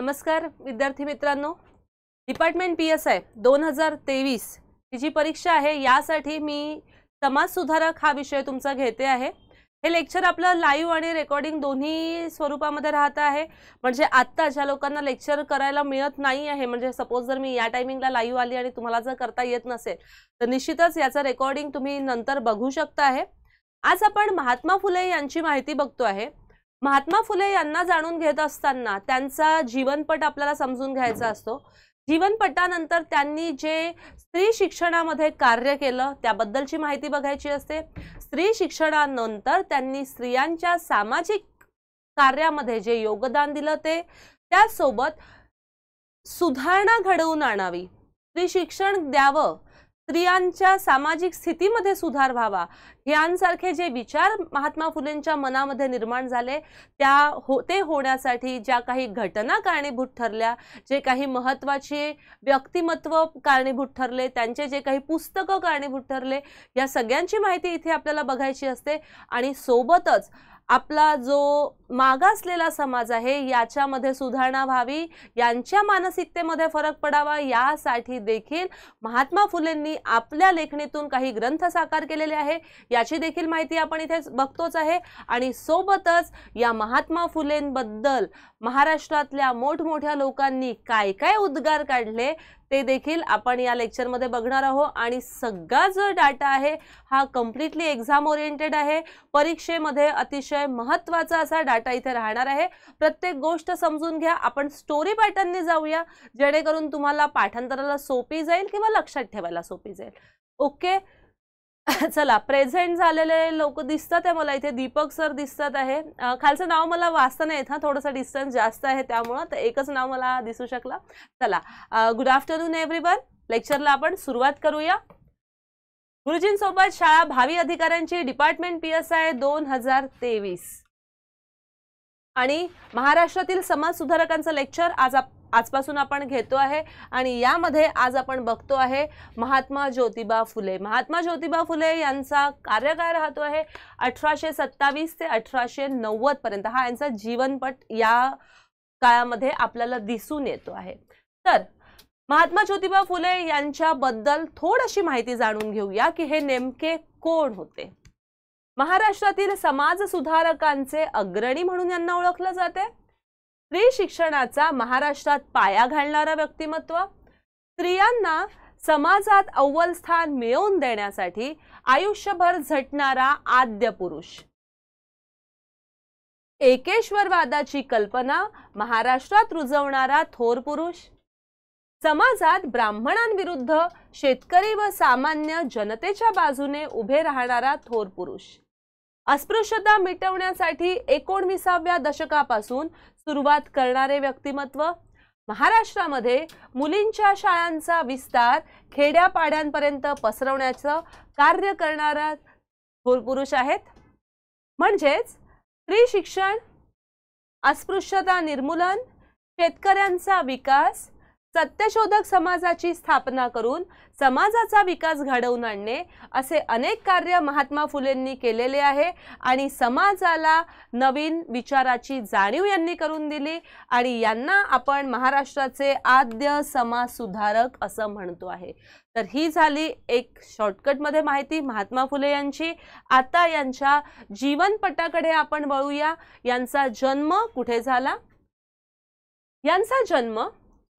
नमस्कार विद्यार्थी मित्रांनो डिपार्टमेंट पी एस आय दोन हजार तेवीस ही जी परीक्षा आहे यासाठी मी समाजसुधारक हा विषय तुमचा घेते आहे हे लेक्चर आपलं लाईव्ह आणि रेकॉर्डिंग दोन्ही स्वरूपामध्ये राहत आहे म्हणजे आत्ता ज्या लोकांना लेक्चर करायला मिळत नाही आहे म्हणजे सपोज जर मी या टायमिंगला लाईव्ह आली आणि तुम्हाला जर करता येत नसेल तर निश्चितच याचं रेकॉर्डिंग तुम्ही नंतर बघू शकता आहे आज आपण महात्मा फुले यांची माहिती बघतो आहे महात्मा फुले यांना जाणून घेत असताना त्यांचा जीवनपट आपल्याला समजून घ्यायचा असतो जीवनपटानंतर त्यांनी जे स्त्री शिक्षणामध्ये कार्य केलं त्याबद्दलची माहिती बघायची असते स्त्री शिक्षणानंतर त्यांनी स्त्रियांच्या सामाजिक कार्यामध्ये जे योगदान दिलं ते त्यासोबत सुधारणा घडवून आणावी स्त्री शिक्षण द्यावं स्त्रियांच्या सामाजिक स्थितीमध्ये सुधार व्हावा यांसारखे जे विचार महात्मा फुलेंच्या मनामध्ये निर्माण झाले त्या हो ते होण्यासाठी ज्या काही घटना कारणीभूत ठरल्या जे काही महत्त्वाचे व्यक्तिमत्व कारणीभूत ठरले त्यांचे जे काही पुस्तकं कारणीभूत ठरले या सगळ्यांची माहिती इथे आपल्याला बघायची असते आणि सोबतच आपला जो मागासलेला समाज आहे याच्यामध्ये सुधारणा व्हावी यांच्या मानसिकतेमध्ये फरक पडावा यासाठी देखील महात्मा फुलेंनी आपल्या लेखणीतून काही ग्रंथ साकार केलेले आहे याची देखील माहिती आपण इथे बघतोच आहे आणि सोबतच या महात्मा फुलेंबद्दल महाराष्ट्रातल्या मोठमोठ्या लोकांनी काय काय उद्गार काढले ते देखील आपण या लेक्चरमध्ये बघणार आहोत आणि सगळा जो डाटा आहे हा कंप्लिटली एक्झाम ओरिएंटेड आहे परीक्षेमध्ये अतिशय महत्त्वाचा असा डाटा इथे राहणार आहे प्रत्येक गोष्ट समजून घ्या आपण स्टोरी पॅटर्नने जाऊया जेणेकरून तुम्हाला पाठांतराला सोपी जाईल किंवा लक्षात ठेवायला सोपी जाईल ओके चला प्रेझेंट झालेले लोक दिसतात आहे मला इथे दीपक सर दिसतात आहे खालचं नाव मला वाचता नाही येत हा थोडंसं डिस्टन्स जास्त आहे त्यामुळं तर एकच नाव मला दिसू शकला चला गुड आफ्टरनून एव्हरीवन लेक्चरला आपण सुरुवात करूया गुरुजींसोबत शाळा भावी अधिकाऱ्यांची डिपार्टमेंट पी एस आय दोन हजार तेवीस आणि महाराष्ट्रातील समाजसुधारकांचं लेक्चर आज आप आजपासून आपण घेतो आहे आणि यामध्ये आज आपण बघतो आहे महात्मा ज्योतिबा फुले महात्मा ज्योतिबा फुले यांचा कार्यकाळ राहतो आहे अठराशे सत्तावीस ते अठराशे पर्यंत हा यांचा जीवनपट या काळामध्ये आपल्याला दिसून येतो आहे तर महात्मा ज्योतिबा फुले यांच्याबद्दल थोडीशी माहिती जाणून घेऊया की हे नेमके कोण होते महाराष्ट्रातील समाजसुधारकांचे अग्रणी म्हणून यांना ओळखलं जाते स्त्री शिक्षणाचा महाराष्ट्रात पाया घालणारा व्यक्तिमत्व स्त्रियांना समाजात अव्वल स्थान मिळवून देण्यासाठी आयुष्यभर झटणारा आद्य पुरुष एकेश्वरवादाची कल्पना महाराष्ट्रात रुजवणारा थोर पुरुष समाजात ब्राह्मणांविरुद्ध शेतकरी व सामान्य जनतेच्या बाजूने उभे राहणारा थोर पुरुष अस्पृश्यता मिटवण्यासाठी एकोणविसाव्या दशकापासून सुरुवात करणारे व्यक्तिमत्व महाराष्ट्रामध्ये मुलींच्या शाळांचा विस्तार खेड्यापाड्यांपर्यंत पसरवण्याचं कार्य करणारा पुरुष आहेत म्हणजेच स्त्री शिक्षण अस्पृश्यता निर्मूलन शेतकऱ्यांचा विकास सत्यशोधक समाजाची स्थापना करून समाजाचा विकास घडवून आणणे असे अनेक कार्य महात्मा फुलेंनी केलेले आहे आणि समाजाला नवीन विचाराची जाणीव यांनी करून दिली आणि यांना आपण महाराष्ट्राचे आद्य समाजसुधारक असं म्हणतो आहे तर ही झाली एक शॉर्टकटमध्ये माहिती महात्मा फुले यांची आता यांच्या जीवनपटाकडे आपण वळूया यांचा जन्म कुठे झाला यांचा जन्म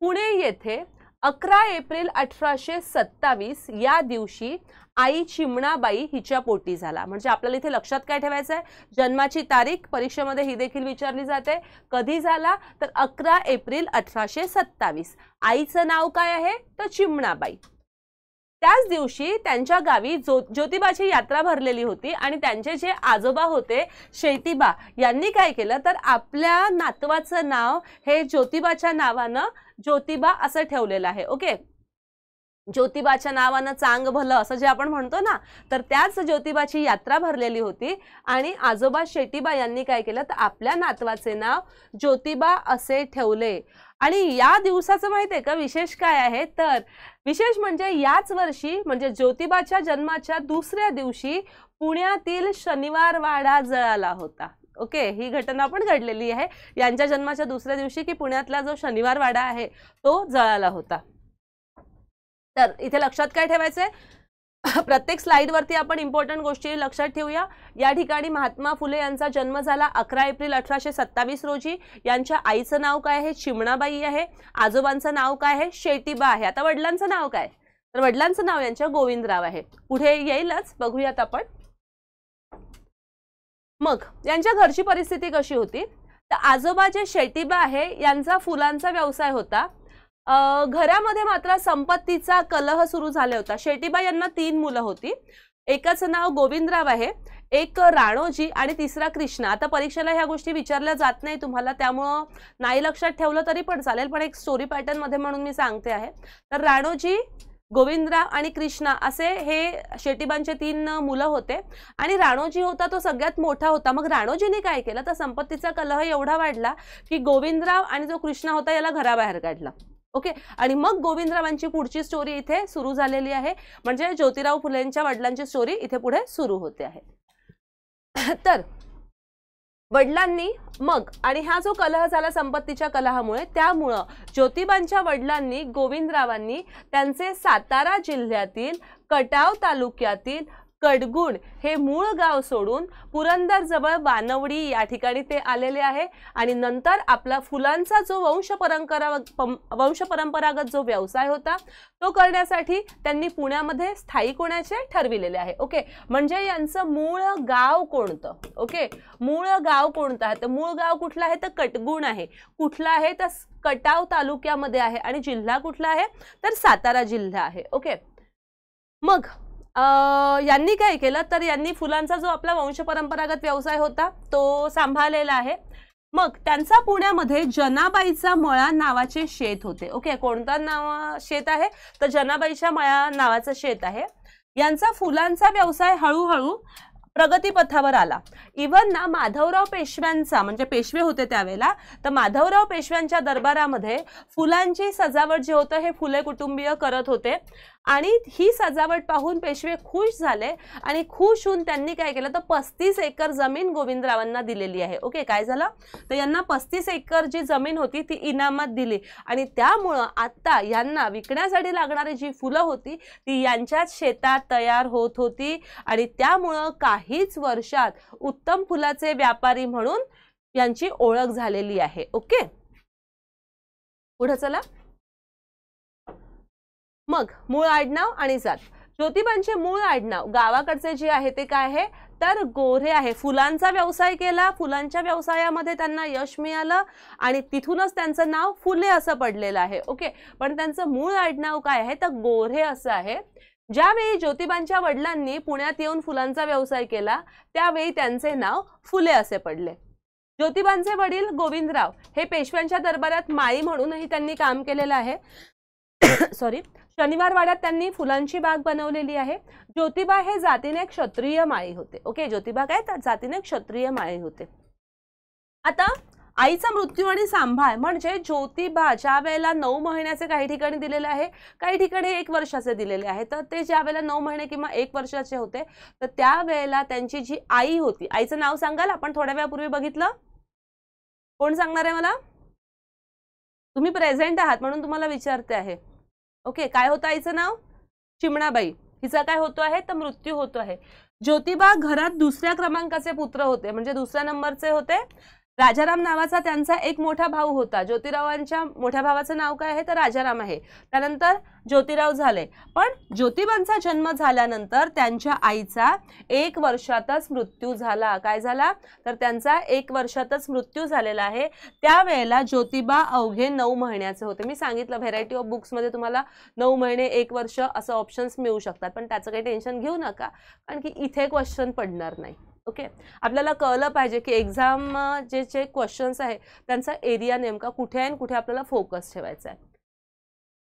पुणे येथे अकरा एप्रिल अठराशे सत्तावीस या दिवशी आई चिमणाबाई हिच्या पोटी झाला म्हणजे आपल्याला इथे लक्षात काय ठेवायचं आहे जन्माची तारीख परीक्षेमध्ये ही देखील विचारली जाते कधी झाला तर अकरा एप्रिल अठराशे सत्तावीस आईचं नाव काय आहे तर चिमणाबाई त्याच दिवशी त्यांच्या गावी जो ज्योतिबाची यात्रा भरलेली होती आणि त्यांचे जे आजोबा होते शेतीबा यांनी काय केलं तर आपल्या नातवाचं नाव हे ज्योतिबाच्या नावानं ज्योतिबा असं ठेवलेलं आहे ओके ज्योतिबाच्या नावानं चांग भलं असं जे आपण म्हणतो ना तर त्याच ज्योतिबाची यात्रा भरलेली होती आणि आजोबा शेटीबा यांनी काय केलं तर आपल्या नातवाचे नाव ज्योतिबा असे ठेवले आणि या दिवसाचं माहिती आहे का विशेष काय आहे तर विशेष म्हणजे याच वर्षी म्हणजे ज्योतिबाच्या जन्माच्या दुसऱ्या दिवशी पुण्यातील शनिवारवाडा जळाला होता ओके ही घटना पण घडलेली आहे यांच्या जन्माच्या दुसऱ्या दिवशी की पुण्यातला जो शनिवार वाडा आहे तो जळाला होता तर इथे लक्षात काय ठेवायचंय प्रत्येक स्लाईडवरती आपण इम्पॉर्टंट गोष्टी लक्षात ठेवूया या ठिकाणी महात्मा फुले यांचा जन्म झाला अकरा एप्रिल अठराशे सत्तावीस रोजी यांच्या आईचं नाव काय आहे चिमणाबाई आहे आजोबांचं नाव काय आहे शेटीबा आहे आता वडिलांचं नाव काय तर वडिलांचं नाव यांच्या गोविंदराव आहे पुढे येईलच बघूयात आपण मग यांच्या घरची परिस्थिती कशी होती तर आजोबा जे शेटीबा आहे यांचा फुलांचा व्यवसाय होता घरामध्ये मात्र संपत्तीचा कलह सुरू झाला होता शेटीबा यांना तीन मुलं होती एकाचं नाव गोविंदराव आहे एक राणोजी आणि तिसरा कृष्णा आता परीक्षेला ह्या गोष्टी विचारल्या जात नाही तुम्हाला त्यामुळं नाही लक्षात ठेवलं तरी पण चालेल पण एक स्टोरी मध्ये म्हणून मी सांगते आहे तर राणोजी गोविंदराव आणि कृष्णा असे हे शेटीबांचे तीन मुलं होते आणि राणोजी होता तो सगळ्यात मोठा होता मग राणोजीने काय केलं तर संपत्तीचा कलह एवढा वाढला की गोविंदराव आणि जो कृष्णा होता याला घराबाहेर काढला ओके आणि मग गोविंदरावांची पुढची स्टोरी इथे सुरू झालेली आहे म्हणजे ज्योतिराव फुलेंच्या वडिलांची स्टोरी इथे पुढे सुरू होते आहे तर वडिलांनी मग आणि हा जो कलह झाला संपत्तीच्या कलहामुळे त्यामुळं ज्योतिबांच्या वडिलांनी गोविंदरावांनी त्यांचे सातारा जिल्ह्यातील कटाव तालुक्यातील कडगुण हे मूळ गाव सोडून पुरंदर जवळ बानवडी या ठिकाणी ते आलेले आहे आणि नंतर आपला फुलांचा जो वंश परंपरा वंश परंपरागत जो व्यवसाय होता तो करण्यासाठी त्यांनी पुण्यामध्ये स्थायिक होण्याचे ठरविलेले आहे ओके म्हणजे यांचं मूळ गाव कोणतं ओके मूळ गाव कोणतं आहे तर मूळ गाव कुठलं आहे तर कटगुण आहे कुठलं आहे तर कटाव तालुक्यामध्ये आहे आणि जिल्हा कुठला आहे तर सातारा जिल्हा आहे ओके मग यांनी काय केलं तर यांनी फुलांचा जो आपला वंशपरंपरागत व्यवसाय होता तो सांभाळलेला आहे मग त्यांचा पुण्यामध्ये जनाबाईचा मळा नावाचे शेत होते ओके कोणता नाव शेत आहे तर जनाबाईच्या मळा नावाचं शेत आहे यांचा फुलांचा व्यवसाय हळूहळू प्रगतीपथावर आला इवन ना माधवराव पेशव्यांचा म्हणजे पेशवे होते त्यावेळेला तर माधवराव पेशव्यांच्या दरबारामध्ये फुलांची सजावट जे होतं हे फुले कुटुंबीय करत होते आणि ही सजावट पाहून पेशवे खुश झाले आणि खुश होऊन त्यांनी काय केलं तर पस्तीस एकर जमीन गोविंदरावांना दिलेली आहे ओके काय झालं तर यांना पस्तीस एकर जी जमीन होती ती इनामात दिली आणि त्यामुळं आता यांना विकण्यासाठी लागणारी जी फुलं होती ती यांच्याच शेतात तयार होत होती आणि त्यामुळं काहीच वर्षात उत्तम फुलाचे व्यापारी म्हणून यांची ओळख झालेली आहे ओके पुढं चला मग मूळ आडनाव आणि जात ज्योतिबांचे मूळ आडनाव गावाकडचे जे आहे ते काय आहे तर गोरे आहे फुलांचा व्यवसाय केला फुलांच्या व्यवसायामध्ये त्यांना यश मिळालं आणि तिथूनच त्यांचं नाव फुले असं पडलेलं आहे ओके पण त्यांचं मूळ आडनाव काय आहे तर गोरे असं आहे ज्यावेळी ज्योतिबांच्या वडिलांनी पुण्यात येऊन फुलांचा व्यवसाय केला त्यावेळी त्यांचे नाव फुले असे पडले ज्योतिबांचे वडील गोविंदराव हे पेशव्यांच्या दरबारात माळी म्हणूनही त्यांनी काम केलेलं आहे सॉरी शनिवार वाड्यात त्यांनी फुलांची बाग बनवलेली आहे ज्योतिबा हे जातीने क्षत्रिय माळी होते ओके ज्योतिबा काय तर जातीने क्षत्रिय माळी होते आता आईचा मृत्यू आणि सांभाळ म्हणजे ज्योतिबा ज्या वेळेला नऊ महिन्याचे काही ठिकाणी दिलेले आहे काही ठिकाणी एक वर्षाचे दिलेले आहे तर ते ज्या वेळेला नऊ महिने किंवा एक वर्षाचे होते तर त्यावेळेला त्यांची जी आई होती आईचं नाव सांगाल आपण थोड्या वेळापूर्वी बघितलं कोण सांगणार आहे मला तुम्ही प्रेझेंट आहात म्हणून तुम्हाला विचारते आहे ओके काय होतं आईचं नाव चिमणाबाई हिचा काय होतो आहे तर मृत्यू होतो आहे ज्योतिबा घरात दुसऱ्या क्रमांकाचे पुत्र होते म्हणजे दुसऱ्या नंबरचे होते राजाराम नावाचा त्यांचा एक मोठा भाऊ होता ज्योतिरावांच्या मोठ्या भावाचं नाव काय आहे तर राजाराम आहे त्यानंतर ज्योतिराव झाले पण ज्योतिबांचा जन्म झाल्यानंतर त्यांच्या आईचा एक वर्षातच मृत्यू झाला काय झाला तर त्यांचा एक वर्षातच मृत्यू झालेला आहे त्यावेळेला ज्योतिबा अवघे नऊ महिन्याचे होते मी सांगितलं व्हेरायटी ऑफ बुक्समध्ये तुम्हाला नऊ महिने एक वर्ष असं ऑप्शन्स मिळू शकतात पण त्याचं काही टेन्शन घेऊ नका कारण की इथे क्वेश्चन पडणार नाही ओके आपल्याला कळलं पाहिजे की एक्झाम जे जे क्वेश्चन्स आहे त्यांचा एरिया नेमका कुठे आहे आणि कुठे आपल्याला फोकस ठेवायचा आहे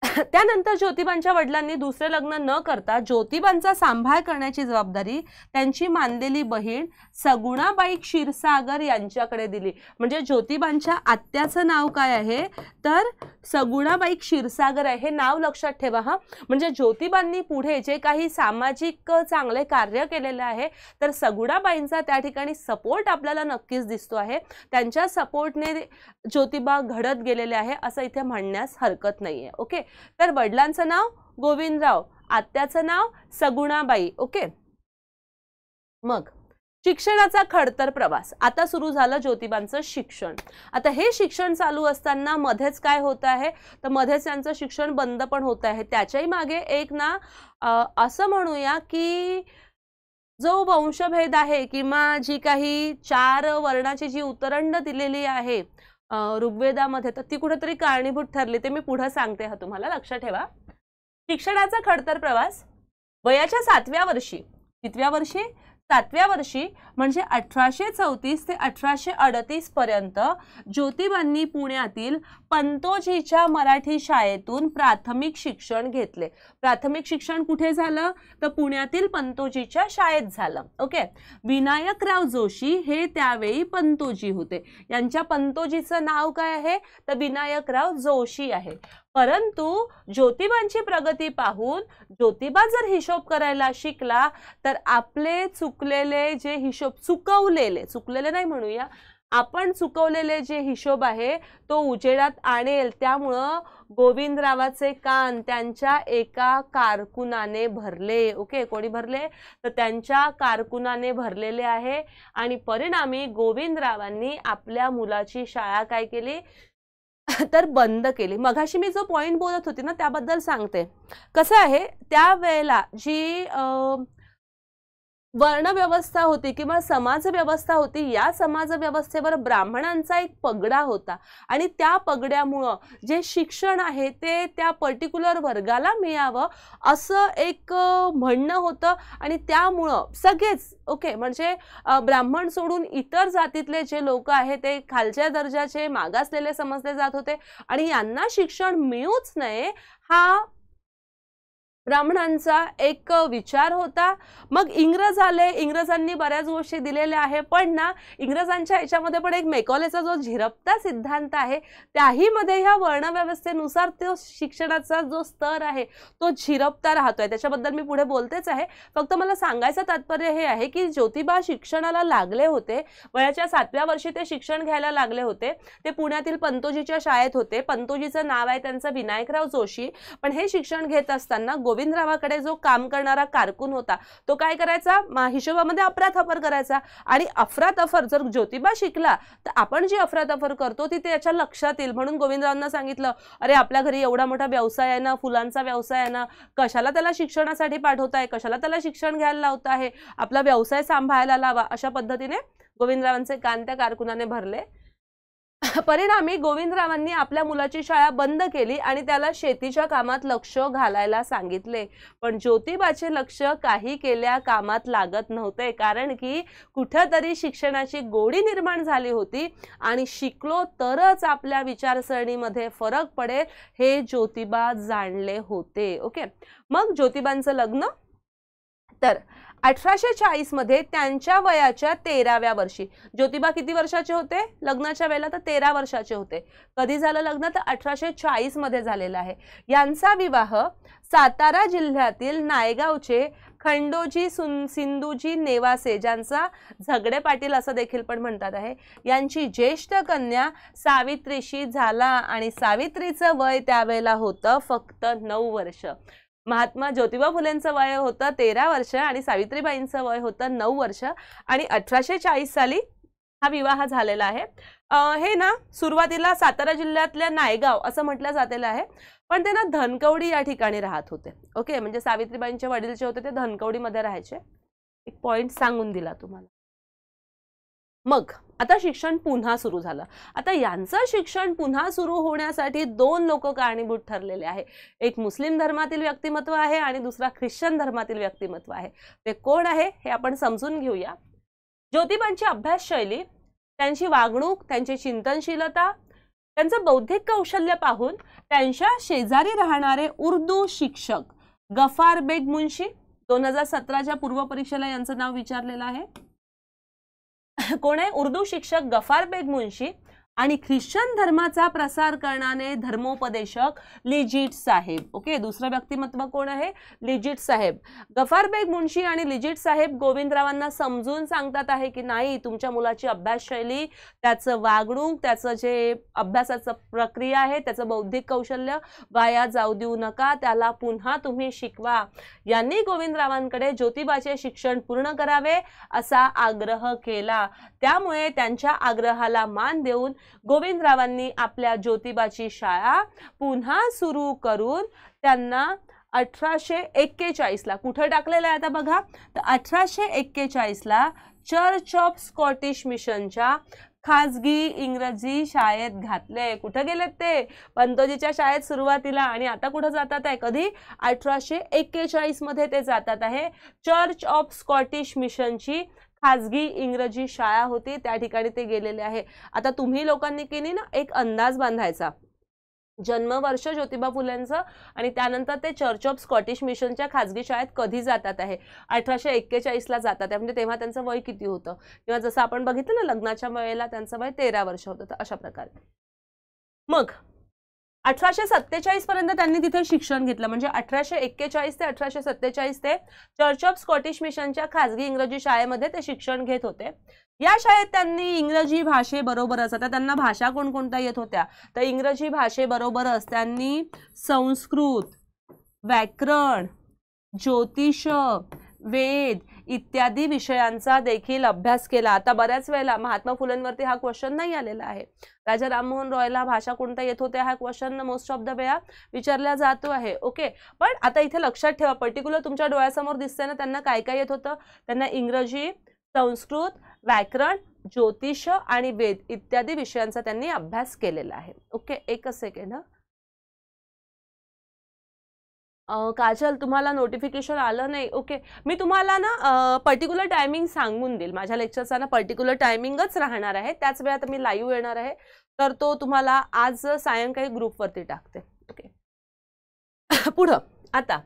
त्यानंतर ज्योतिबांच्या वडिलांनी दुसरे लग्न न करता ज्योतिबांचा सांभाळ करण्याची जबाबदारी त्यांची मानलेली बहीण सगुणाबाई क्षीरसागर यांच्याकडे दिली म्हणजे ज्योतिबांच्या आत्याचं नाव काय आहे तर सगुणाबाई क्षीरसागर आहे हे नाव लक्षात ठेवा हा म्हणजे ज्योतिबांनी पुढे जे काही सामाजिक चांगले कार्य केलेलं आहे तर सगुणाबाईंचा त्या ठिकाणी सपोर्ट आपल्याला नक्कीच दिसतो आहे त्यांच्या सपोर्टने ज्योतिबा घडत गेलेले आहे असं इथे म्हणण्यास हरकत नाही आहे ओके तर वडिलांचं नाव गोविंदराव आत्याचं नाव सगुणाबाई ओके मग शिक्षणाचा खडतर प्रवास आता सुरू झाला ज्योतिबांचं शिक्षण आता हे शिक्षण चालू असताना मध्येच काय होत आहे तर मध्येच त्यांचं शिक्षण बंद पण होत आहे त्याच्याही मागे एक ना असं म्हणूया की जो वंशभेद आहे किंवा जी काही चार वर्णाची जी उतरंड दिलेली आहे ऋग्वेदामध्ये तर ती कुठेतरी कारणीभूत ठरली ते मी पुढं सांगते हा तुम्हाला लक्षात ठेवा शिक्षणाचा खडतर प्रवास वयाच्या सातव्या वर्षी कितव्या वर्षी सातव्या वर्षी म्हणजे अठराशे चौतीस ते अठराशे अडतीस पर्यंत ज्योतिबांनी पुण्यातील पंतोजीच्या मराठी शाळेतून प्राथमिक शिक्षण घेतले प्राथमिक शिक्षण कुठे झालं तर पुण्यातील पंतोजीच्या शाळेत झालं ओके विनायकराव जोशी हे त्यावेळी पंतोजी होते यांच्या पंतोजीचं नाव काय आहे तर विनायकराव जोशी आहे परंतु ज्योतिबांची प्रगती पाहून ज्योतिबा जर हिशोब करायला शिकला तर आपले चुकलेले जे हिशोब चुकवलेले चुकलेले नाही म्हणूया आपण चुकवलेले जे हिशोब आहे तो उजेडात आणेल त्यामुळं गोविंदरावाचे कान त्यांच्या एका कारकुनाने भरले ओके कोणी भरले तर त्यांच्या कारकुनाने भरलेले आहे आणि परिणामी गोविंदरावांनी आपल्या मुलाची शाळा काय केली तर बंद केली मघाशी मी जो पॉइंट बोलत होती ना त्याबद्दल सांगते कसं आहे त्यावेळेला जी वर्णव्यवस्था होती किंवा समाजव्यवस्था होती या समाजव्यवस्थेवर ब्राह्मणांचा एक पगडा होता आणि त्या पगड्यामुळं जे शिक्षण आहे ते त्या पर्टिक्युलर वर्गाला मिळावं असं एक म्हणणं होतं आणि त्यामुळं सगळेच ओके म्हणजे ब्राह्मण सोडून इतर जातीतले जे लोक आहेत ते खालच्या दर्जाचे मागासलेले समजले जात होते आणि यांना शिक्षण मिळूच नये हा ब्राह्मणांचा एक विचार होता मग इंग्रज आले इंग्रजांनी बऱ्याच गोष्टी दिलेल्या आहे पण ना इंग्रजांच्या याच्यामध्ये पण एक मेकॉलेचा जो झिरपता सिद्धांत आहे त्याहीमध्ये ह्या वर्णव्यवस्थेनुसार तो शिक्षणाचा जो स्तर आहे तो झिरपता राहतो आहे त्याच्याबद्दल मी पुढे बोलतेच आहे फक्त मला सांगायचं तात्पर्य हे आहे की ज्योतिबा शिक्षणाला लागले होते वयाच्या सातव्या वर्षी ते शिक्षण घ्यायला लागले होते ते पुण्यातील पंतोजीच्या शाळेत होते पंतोजीचं नाव आहे त्यांचं विनायकराव जोशी पण हे शिक्षण घेत असताना गोविंदरावाकडे जो काम करणारा कारकून होता तो काय करायचा हिशोबामध्ये अफरातफर करायचा आणि अफरातफर जर ज्योतिबा शिकला तर आपण जी अफरातफर करतो ती त्याच्या लक्षात येईल म्हणून गोविंदरावांना सांगितलं अरे आपल्या घरी एवढा मोठा व्यवसाय आहे ना फुलांचा व्यवसाय आहे ना कशाला त्याला शिक्षणासाठी पाठवताय कशाला त्याला शिक्षण घ्यायला लावत आहे आपला व्यवसाय सांभाळायला लावा अशा पद्धतीने गोविंदरावांचे कान त्या कारकुनाने भरले परिणामी गोविंदरावांनी आपल्या मुलाची शाळा बंद केली आणि त्याला शेतीच्या कामात लक्ष घालायला सांगितले पण ज्योतिबाचे लक्ष काही केल्या कामात लागत नव्हते कारण की कुठंतरी शिक्षणाची गोडी निर्माण झाली होती आणि शिकलो तरच आपल्या विचारसरणीमध्ये फरक पडेल हे ज्योतिबा जाणले होते ओके मग ज्योतिबांचं लग्न तर अठराशे चाळीसमध्ये त्यांच्या वयाच्या तेराव्या वर्षी ज्योतिबा किती वर्षाचे होते लग्नाच्या वेळेला तर तेरा वर्षाचे होते कधी झालं लग्न तर अठराशे चाळीसमध्ये झालेलं आहे यांचा विवाह सातारा जिल्ह्यातील नायगावचे खंडोजी सुन सिंधूजी नेवासे ज्यांचा झगडे पाटील असं देखील पण म्हणतात आहे यांची ज्येष्ठ कन्या सावित्रीशी झाला आणि सावित्रीचं वय त्यावेळेला होतं फक्त नऊ वर्ष महात्मा ज्योतिबा फुलेंचं वय होतं तेरा वर्ष आणि सावित्रीबाईंचं वय होतं नऊ वर्ष आणि अठराशे चाळीस साली हा विवाह झालेला आहे हे ना सुरुवातीला सातारा जिल्ह्यातल्या नायगाव असं म्हटलं जातेलं आहे पण ते ना धनकवडी या ठिकाणी राहत होते ओके म्हणजे सावित्रीबाईंचे वडील जे होते ते धनकवडीमध्ये राहायचे एक पॉईंट सांगून दिला तुम्हाला मग आता शिक्षण पुन्हा सुरू झालं आता यांचं शिक्षण पुन्हा सुरू होण्यासाठी दोन लोक कारणीभूत ठरलेले आहे एक मुस्लिम धर्मातील व्यक्तिमत्व आहे आणि दुसरा ख्रिश्चन धर्मातील व्यक्तिमत्व आहे ते कोण आहे हे आपण समजून घेऊया ज्योतिबांची अभ्यासशैली त्यांची वागणूक त्यांची चिंतनशीलता त्यांचं बौद्धिक कौशल्य पाहून त्यांच्या शेजारी राहणारे उर्दू शिक्षक गफार बेग मुन्शी दोन हजार सतराच्या पूर्व परीक्षेला यांचं नाव विचारलेलं आहे कोण उर्दू शिक्षक गफार बेग मुंशी आणि ख्रिश्चन धर्माचा प्रसार करणारे धर्मोपदेशक लिजिट साहेब ओके दुसरं व्यक्तिमत्व कोण आहे लिजिट साहेब गफारबेग मुंशी आणि लिजिट साहेब गोविंदरावांना समजून सांगतात आहे की नाही तुमच्या मुलाची अभ्यासशैली त्याचं वागणूक त्याचं जे अभ्यासाचं प्रक्रिया आहे त्याचं बौद्धिक कौशल्य वाया जाऊ देऊ नका त्याला पुन्हा तुम्ही शिकवा यांनी गोविंदरावांकडे ज्योतिबाचे शिक्षण पूर्ण करावे असा आग्रह केला त्यामुळे त्यांच्या आग्रहाला मान देऊन गोविंदरावांनी आपल्या ज्योतिबाची शाळा पुन्हा सुरू करून त्यांना अठराशे एक्केचाळीसला कुठं टाकलेलं आहे आता बघा तर अठराशे एक्केचाळीसला चर्च ऑफ स्कॉटिश मिशनच्या खाजगी इंग्रजी शाळेत घातले कुठं गेलेत ते पंतोजीच्या शाळेत सुरुवातीला आणि आता कुठं जातात आहे कधी अठराशे एक्केचाळीसमध्ये ते जातात आहे चर्च ऑफ स्कॉटिश मिशनची खाजगी इंग्रजी शाळा होती त्या ठिकाणी ते गेलेले आहे आता तुम्ही लोकांनी की ना एक अंदाज बांधायचा जन्मवर्ष ज्योतिबा फुलेंचं आणि त्यानंतर ते चर्च ऑफ स्कॉटिश मिशनच्या खाजगी शाळेत कधी जातात आहे अठराशे एक्केचाळीसला जातात आहे म्हणजे तेव्हा त्यांचं वय किती होतं किंवा जसं आपण बघितलं ना लग्नाच्या वेळेला त्यांचं वय तेरा वर्ष होतं अशा प्रकारे मग अठराशे सत्तेचाळीस पर्यंत त्यांनी तिथे शिक्षण घेतलं म्हणजे अठराशे एक्केचाळीस ते अठराशे सत्तेचाळीस ते चर्च ऑफ स्कॉटिश मिशनच्या खाजगी इंग्रजी शाळेमध्ये ते शिक्षण घेत होते या शाळेत त्यांनी इंग्रजी भाषेबरोबरच आता त्यांना भाषा कोणकोणत्या येत होत्या तर इंग्रजी भाषेबरोबरच त्यांनी संस्कृत व्याकरण ज्योतिष वेद इत्यादी विषयांचा देखील अभ्यास केला आता बऱ्याच वेळेला महात्मा फुलेंवरती हा क्वेश्चन नाही आलेला आहे राजा राममोहन रॉयला भाषा कोणता येत होत्या हा क्वेश्चन मोस्ट ऑफ द वेळा विचारला जातो आहे ओके पण आता इथे लक्षात ठेवा पर्टिक्युलर तुमच्या डोळ्यासमोर दिसते ना त्यांना काय काय येत होतं त्यांना इंग्रजी संस्कृत व्याकरण ज्योतिष आणि वेद इत्यादी विषयांचा त्यांनी अभ्यास केलेला आहे ओके एकच सेकंड काजल तुम्हाला नोटिफिकेशन आलं नाही ओके मी तुम्हाला ना पर्टिक्युलर टायमिंग सांगून देईल माझ्या लेक्चरचा ना पर्टिक्युलर टायमिंगच राहणार आहे त्याच वेळात मी लाईव्ह येणार आहे तर तो तुम्हाला आज सायंकाळी ग्रुपवरती टाकते ओके पुढं आता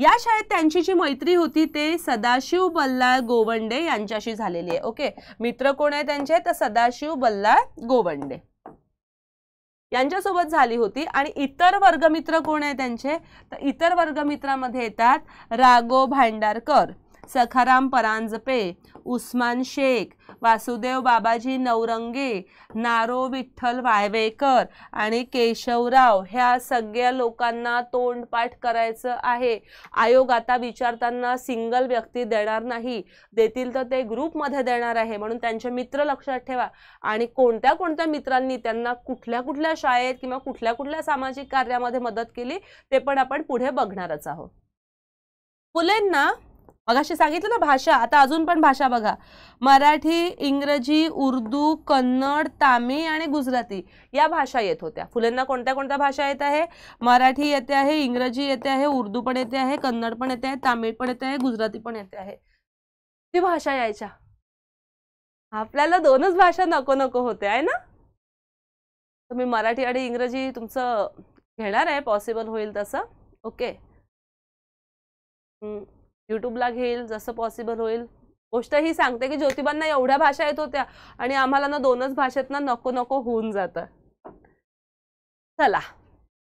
या शाळेत त्यांची जी मैत्री होती ते सदाशिव बल्लाळ गोवंडे यांच्याशी झालेली आहे ओके मित्र कोण आहे त्यांचे तर सदाशिव बल्लाळ गोवंडे यांच्यासोबत झाली होती आणि इतर वर्गमित्र कोण आहे त्यांचे तर इतर वर्गमित्रामध्ये येतात रागो भांडारकर सखाराम परांजपे उस्मान शेख वासुदेव बाबाजी नवरंगे नारो विठ्ठल वायवेकर आणि केशवराव ह्या सगळ्या लोकांना तोंडपाठ करायचं आहे आयोग आता विचारताना सिंगल व्यक्ती देणार नाही देतील तर ते ग्रुपमध्ये देणार आहे म्हणून त्यांचे मित्र लक्षात ठेवा आणि कोणत्या कोणत्या मित्रांनी त्यांना कुठल्या कुठल्या शाळेत किंवा कुठल्या कुठल्या सामाजिक कार्यामध्ये मदत केली ते पण आपण पुढे बघणारच आहोत ना मगाशी सांगितलं ना भाषा आता अजून पण भाषा बघा मराठी इंग्रजी उर्दू कन्नड तामिळ आणि गुजराती या भाषा येत होत्या फुलेंना कोणत्या कोणत्या भाषा येत आहे मराठी येते आहे इंग्रजी येते आहे उर्दू पण येते आहे कन्नड पण येते आहे तामिळ पण येते आहे गुजराती पण येते आहे ती भाषा यायच्या आपल्याला दोनच भाषा नको नको होते आहे ना तुम्ही मराठी आणि इंग्रजी तुमचं घेणार आहे पॉसिबल होईल तसं ओके यूट्यूबला घेईल जसं पॉसिबल होईल गोष्ट ही सांगते की ज्योतिबांना एवढ्या भाषा येत होत्या आणि आम्हाला ना दोनच भाषेत ना नको नको होऊन जातं चला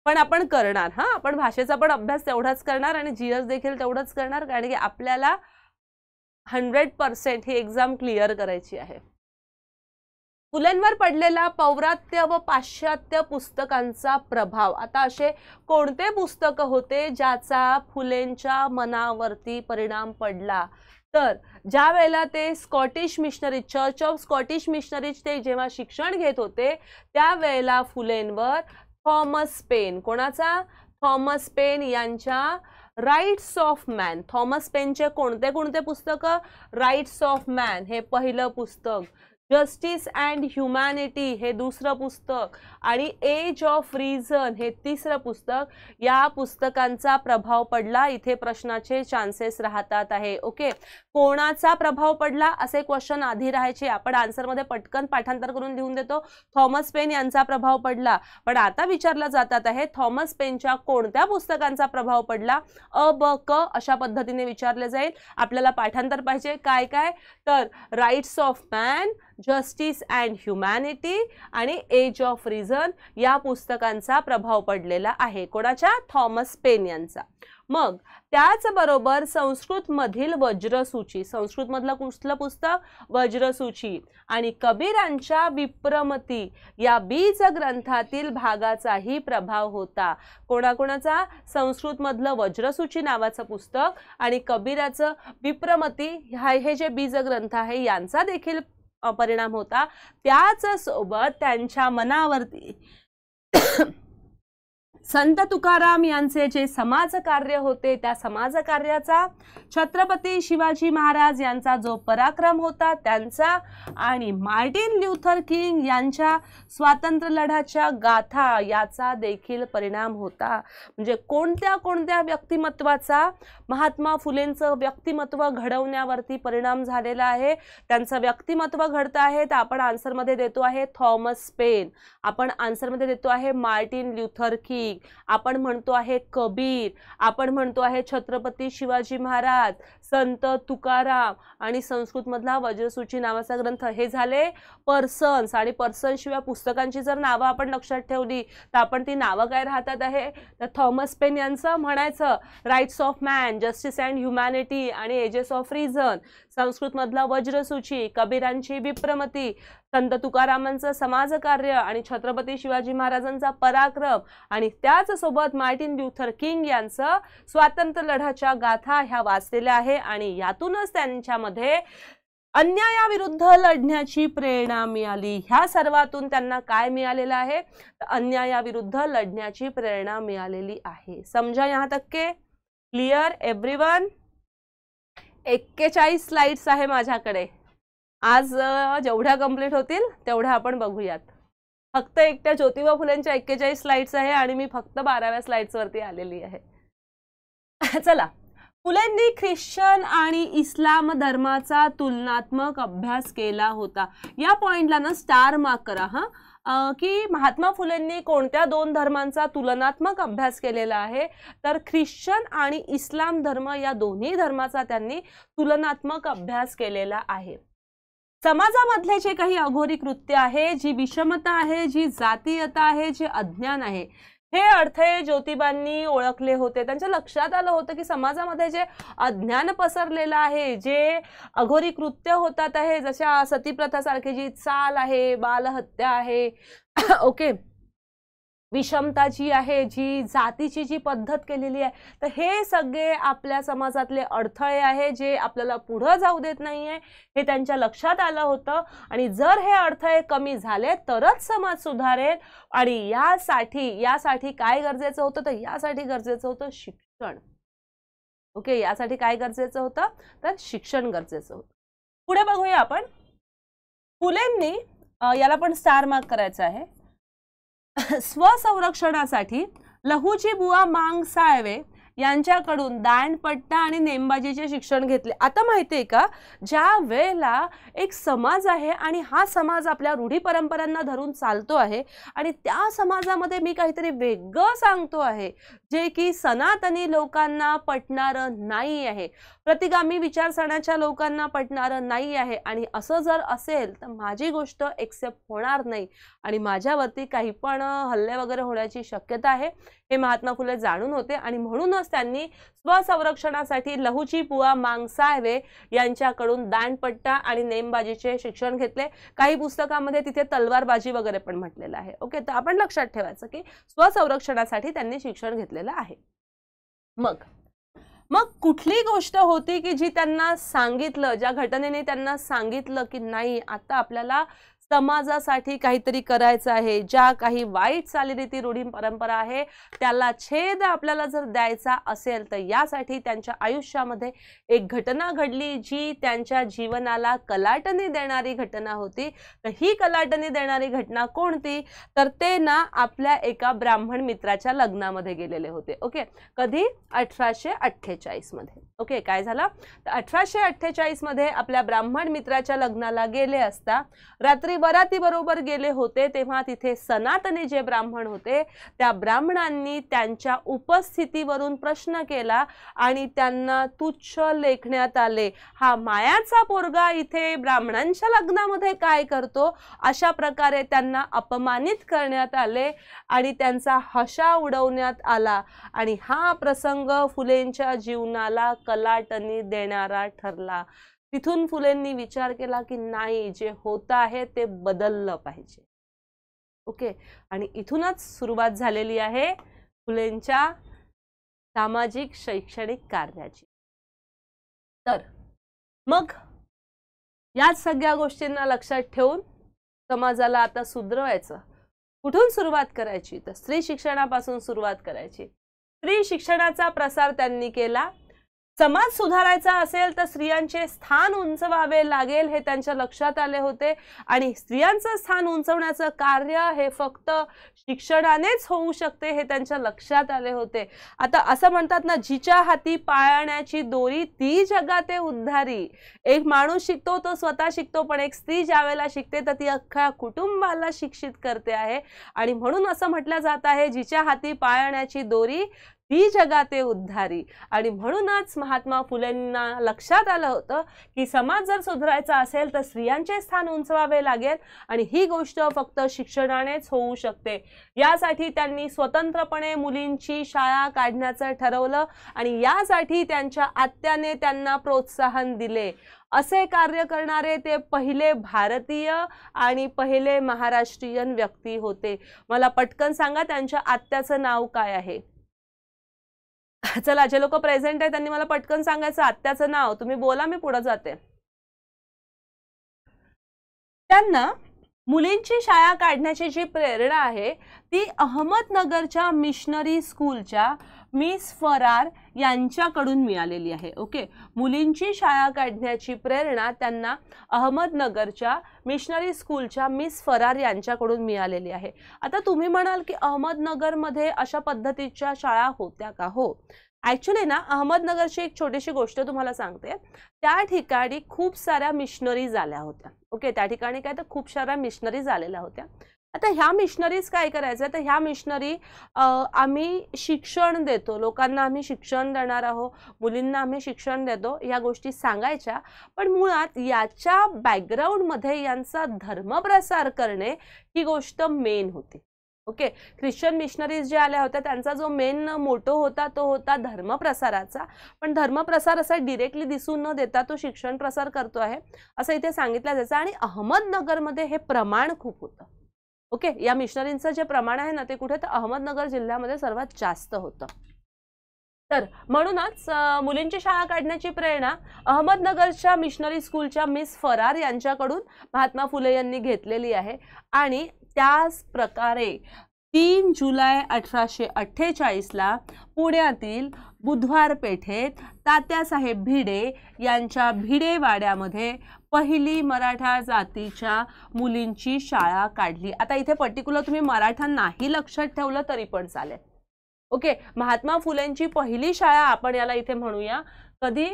पण आपण करणार हा आपण भाषेचा पण अभ्यास तेवढाच करणार आणि जीएस देखील तेवढंच करणार कारण की आपल्याला हंड्रेड पर्सेंट ही एक्झाम क्लिअर करायची आहे फुलेंवर पडलेला पौरात्य व पाश्चात्य पुस्तकांचा प्रभाव आता असे कोणते पुस्तक होते ज्याचा फुलेंच्या मनावरती परिणाम पडला तर ज्या वेळेला ते Scottish missionary church of Scottish missionaries ते जेव्हा शिक्षण घेत होते त्यावेळेला फुलेंवर थॉमस पेन कोणाचा थॉमस पेन यांच्या राईट्स ऑफ मॅन थॉमस पेनचे कोणते कोणते पुस्तकं राईट्स ऑफ मॅन हे पहिलं पुस्तक जस्टिस अँड ह्युमॅनिटी हे दुसरं पुस्तक आणि एज ऑफ रिझन हे तिसरं पुस्तक या पुस्तकांचा प्रभाव पडला इथे प्रश्नाचे चान्सेस राहतात आहे ओके कोणाचा प्रभाव पडला असे क्वेश्चन आधी राहायचे आपण आन्सरमध्ये पटकन पाठांतर करून लिहून देतो थॉमस पेन यांचा प्रभाव पडला पण आता विचारलं जातात आहे थॉमस पेनच्या कोणत्या पुस्तकांचा प्रभाव पडला अ ब क अशा पद्धतीने विचारले जाईल आपल्याला पाठांतर पाहिजे काय काय तर rights of man justice and humanity आणि एज ऑफ रिझन या पुस्तकांचा प्रभाव पडलेला आहे कोणाच्या थॉमस पेन यांचा मग त्याचबरोबर संस्कृतमधील वज्रसूची संस्कृतमधलं कुठलं पुस्तक वज्रसूची आणि कबीरांच्या विप्रमती या बीज ग्रंथातील भागाचाही प्रभाव होता कोणाकोणाचा संस्कृतमधलं वज्रसूची नावाचं पुस्तक आणि कबीराचं विप्रमती ह्या हे जे बीज ग्रंथ आहे यांचा देखील परिणाम होता त्याच सोबत त्यांच्या मनावरती संत तुकाराम यांचे जे समाजकार्य होते त्या समाज कार्याचा छत्रपती शिवाजी महाराज यांचा जो पराक्रम होता त्यांचा आणि मार्टिन ल्युथर किंग यांच्या लढ्याच्या गाथा याचा देखील परिणाम होता म्हणजे कोणत्या कोणत्या व्यक्तिमत्वाचा महात्मा फुलेंचं व्यक्तिमत्व घडवण्यावरती परिणाम झालेला आहे त्यांचं व्यक्तिमत्व घडतं आहे तर आपण आन्सरमध्ये देतो आहे थॉमस पेन आपण आन्सरमध्ये देतो आहे मार्टिन ल्युथर किंग आपण म्हणतो आहे कबीर आपण म्हणतो आहे छत्रपती शिवाजी महाराज संत तुकाराम आणि संस्कृतमधला वज्रसूची नावाचा ग्रंथ हे झाले पर्सन्स आणि पर्सनशिवाय पुस्तकांची जर नावं आपण लक्षात ठेवली तर आपण ती नावं काय राहतात आहे तर थॉमस पेन यांचं म्हणायचं rights of man justice and humanity आणि एजेस ऑफ रिझन संस्कृतमधला वज्रसूची कबीरांची विप्रमती संत तुकारामांचं समाजकार्य आणि छत्रपती शिवाजी महाराजांचा पराक्रम आणि त्याच सोबत मार्टिन ल्युथर किंग यांचं स्वातंत्र्य लढ्याच्या गाथा ह्या वाचलेल्या आहे आणि यातूनच त्यांच्यामध्ये अन्यायाविरुद्ध लढण्याची प्रेरणा मिळाली ह्या सर्वातून त्यांना काय मिळालेलं आहे अन्यायाविरुद्ध लढण्याची प्रेरणा मिळालेली आहे समजा यहाँ टक्के क्लिअर एव्हरी एव्हरीवन एक्केचाळीस स्लाइड्स आहे माझ्याकडे आज जेवढ्या कंप्लीट होतील तेवढ्या आपण बघूयात फक्त एकट्या ज्योतिबा फुलेंच्या एक्केचाळीस स्लाइड्स आहे आणि मी फक्त बाराव्या वरती आलेली आहे चला फुलेंनी ख्रिश्चन आणि इस्लाम धर्माचा तुलनात्मक अभ्यास केला होता या पॉइंटला ना स्टार मार्क करा हां की महात्मा फुलेंनी कोणत्या दोन धर्मांचा तुलनात्मक अभ्यास केलेला आहे तर ख्रिश्चन आणि इस्लाम धर्म या दोन्ही धर्माचा त्यांनी तुलनात्मक अभ्यास केलेला आहे समाजामधले जे काही अघोरी कृत्य आहे जी विषमता आहे जी जातीयता आहे जी अज्ञान आहे हे अडथळे ज्योतिबांनी ओळखले होते त्यांच्या लक्षात आलं होतं की समाजामध्ये जे अज्ञान पसरलेलं आहे जे अघोरी कृत्य होतात आहे जशा सतीप्रथासारखी जी चाल आहे बालहत्या आहे ओके विषमता जी आहे जी जातीची जी पद्धत केलेली आहे तर हे सगळे आपल्या समाजातले अडथळे आहे जे आपल्याला पुढं जाऊ देत नाही आहे हे त्यांच्या लक्षात आलं होतं आणि जर हे अडथळे कमी झाले तरच समाज सुधारेल आणि यासाठी यासाठी काय गरजेचं होतं तर यासाठी गरजेचं होतं शिक्षण ओके यासाठी काय गरजेचं होतं तर शिक्षण गरजेचं होतं पुढे बघूया आपण फुलेंनी याला पण स्टार मार्क करायचं आहे स्वसंरक्षणासाठी लहूची बुवा मांग साळवे यांच्याकडून दांडपट्टा आणि नेमबाजीचे शिक्षण घेतले आता माहिती आहे का ज्या वेळेला एक समाज आहे आणि हा समाज आपल्या रूढी परंपरांना धरून चालतो आहे आणि त्या समाजामध्ये मी काहीतरी वेगळं सांगतो आहे जे की सनातनी लोकांना पटणारं नाही आहे प्रतिगामी विचारसरण्याच्या लोकांना पटणार नाही आहे आणि असं जर असेल तर माझी गोष्ट एक्सेप्ट होणार नाही आणि माझ्यावरती काही पण हल्ले वगैरे होण्याची शक्यता आहे हे महात्मा फुले जाणून होते आणि म्हणूनच त्यांनी स्वसंरक्षणासाठी लहुची पुवा मांगसाहेवे यांच्याकडून दांडपट्टा आणि नेमबाजीचे शिक्षण घेतले काही पुस्तकामध्ये तिथे तलवारबाजी वगैरे पण म्हटलेलं आहे ओके तर आपण लक्षात ठेवायचं की स्वसंरक्षणासाठी त्यांनी शिक्षण घेतलेलं आहे मग मग कुठली गोष्ट होती की जी त्यांना सांगितलं ज्या घटनेने त्यांना सांगितलं की नाही आता आपल्याला समाजासाठी काहीतरी करायचं आहे ज्या काही वाईट चालीरीती रूढी परंपरा आहे त्याला छेद आपल्याला जर द्यायचा असेल तर यासाठी त्यांच्या आयुष्यामध्ये एक घटना घडली जी त्यांच्या जीवनाला कलाटणी देणारी घटना होती तर ही कलाटणी देणारी घटना कोणती तर ते ना आपल्या एका ब्राह्मण मित्राच्या लग्नामध्ये गेलेले होते ओके कधी अठराशे मध्ये ओके काय झालं तर अठराशे मध्ये आपल्या ब्राह्मण मित्राच्या लग्नाला गेले असता रात्री स्वामी बरोबर गेले होते तेव्हा तिथे सनातनी जे ब्राह्मण होते त्या ब्राह्मणांनी त्यांच्या उपस्थितीवरून प्रश्न केला आणि त्यांना तुच्छ लेखण्यात आले हा मायाचा पोरगा इथे ब्राह्मणांच्या लग्नामध्ये काय करतो अशा प्रकारे त्यांना अपमानित करण्यात आले आणि त्यांचा हशा उडवण्यात आला आणि हा प्रसंग फुलेंच्या जीवनाला कलाटणी देणारा ठरला तिथून फुलेंनी विचार केला की नाही जे होत आहे ते बदललं पाहिजे ओके आणि इथूनच सुरुवात झालेली आहे फुलेंच्या सामाजिक शैक्षणिक कार्याची तर मग याच सगळ्या गोष्टींना लक्षात ठेवून समाजाला आता सुधरवायचं कुठून सुरुवात करायची तर स्त्री शिक्षणापासून सुरुवात करायची स्त्री शिक्षणाचा प्रसार त्यांनी केला समाज सुधारायचा असेल तर स्त्रियांचे स्थान उंचवावे लागेल हे त्यांच्या लक्षात आले होते आणि स्त्रियांचं स्थान उंचवण्याचं कार्य हे फक्त शिक्षणानेच होऊ शकते हे त्यांच्या लक्षात आले होते आता असं म्हणतात ना जिच्या हाती पाळण्याची दोरी ती जगाते उद्धारी एक माणूस शिकतो तो स्वतः शिकतो पण एक स्त्री ज्यावेळेला शिकते तर ती अख्ख्या कुटुंबाला शिक्षित करते आहे आणि म्हणून असं म्हटलं जात आहे जिच्या हाती पाळण्याची दोरी ती जगाते उद्धारी आणि म्हणूनच महात्मा फुलेंना लक्षात आलं होतं की समाज जर सुधारायचा असेल तर स्त्रियांचे स्थान उंचवावे लागेल आणि ही गोष्ट फक्त शिक्षणानेच होऊ शकते यासाठी त्यांनी स्वतंत्रपणे मुलींची शाळा काढण्याचं ठरवलं आणि यासाठी त्यांच्या आत्याने त्यांना प्रोत्साहन दिले असे कार्य करणारे ते पहिले भारतीय आणि पहिले महाराष्ट्रीयन व्यक्ती होते मला पटकन सांगा त्यांच्या आत्याचं नाव काय आहे चला जे लोक प्रेझेंट आहे त्यांनी मला पटकन सांगायचं आत्याचं नाव तुम्ही बोला मी पुढे जाते त्यांना मुलींची शाळा काढण्याची जी प्रेरणा आहे ती अहमदनगरच्या मिशनरी स्कूलच्या मिस फरार यांच्याकडून मिळालेली आहे ओके मुलींची शाळा काढण्याची प्रेरणा त्यांना अहमदनगरच्या मिशनरी स्कूलच्या मिस फरार यांच्याकडून मिळालेली आहे आता तुम्ही म्हणाल की अहमदनगरमध्ये अशा पद्धतीच्या शाळा होत्या का हो ॲक्च्युली ना अहमदनगरची एक छोटीशी गोष्ट तुम्हाला सांगते त्या ठिकाणी खूप साऱ्या मिशनरीज आल्या होत्या ओके त्या ठिकाणी काय तर खूप साऱ्या मिशनरीज आलेल्या होत्या आता ह्या मिशनरीज काय करायचं तर ह्या मिशनरी आम्ही शिक्षण देतो लोकांना आम्ही शिक्षण देणार आहोत मुलींना आम्ही शिक्षण देतो ह्या गोष्टी सांगायच्या पण मुळात याच्या बॅकग्राऊंडमध्ये यांचा धर्मप्रसार करणे ही गोष्ट मेन होती ओके ख्रिश्चन मिशनरीज जे आल्या होत्या त्यांचा जो मेन मोटो होता तो होता धर्मप्रसाराचा पण धर्मप्रसार असा डिरेक्टली दिसून न देता तो शिक्षण प्रसार करतो आहे असं इथे सांगितलं जायचं आणि अहमदनगरमध्ये हे प्रमाण खूप होतं ओके या मिशनरींचं जे प्रमाण आहे ना ते कुठे तर अहमदनगर जिल्ह्यामध्ये सर्वात जास्त होतं तर म्हणूनच मुलींची शाळा काढण्याची प्रेरणा अहमदनगरच्या मिशनरी स्कूलच्या मिस फरार यांच्याकडून महात्मा फुले यांनी घेतलेली आहे आणि त्याच प्रकारे तीन जुलै अठराशे अठ्ठेचाळीसला पुण्यातील बुधवार पेठेत तात्यासाहेब भिडे यांच्या भिडे पहिली मराठा जातीच्या मुलींची शाळा काढली आता इथे पर्टिक्युलर तुम्ही मराठा नाही लक्षात ठेवलं तरी पण चालेल ओके महात्मा फुलेंची पहिली शाळा आपण याला इथे म्हणूया कधी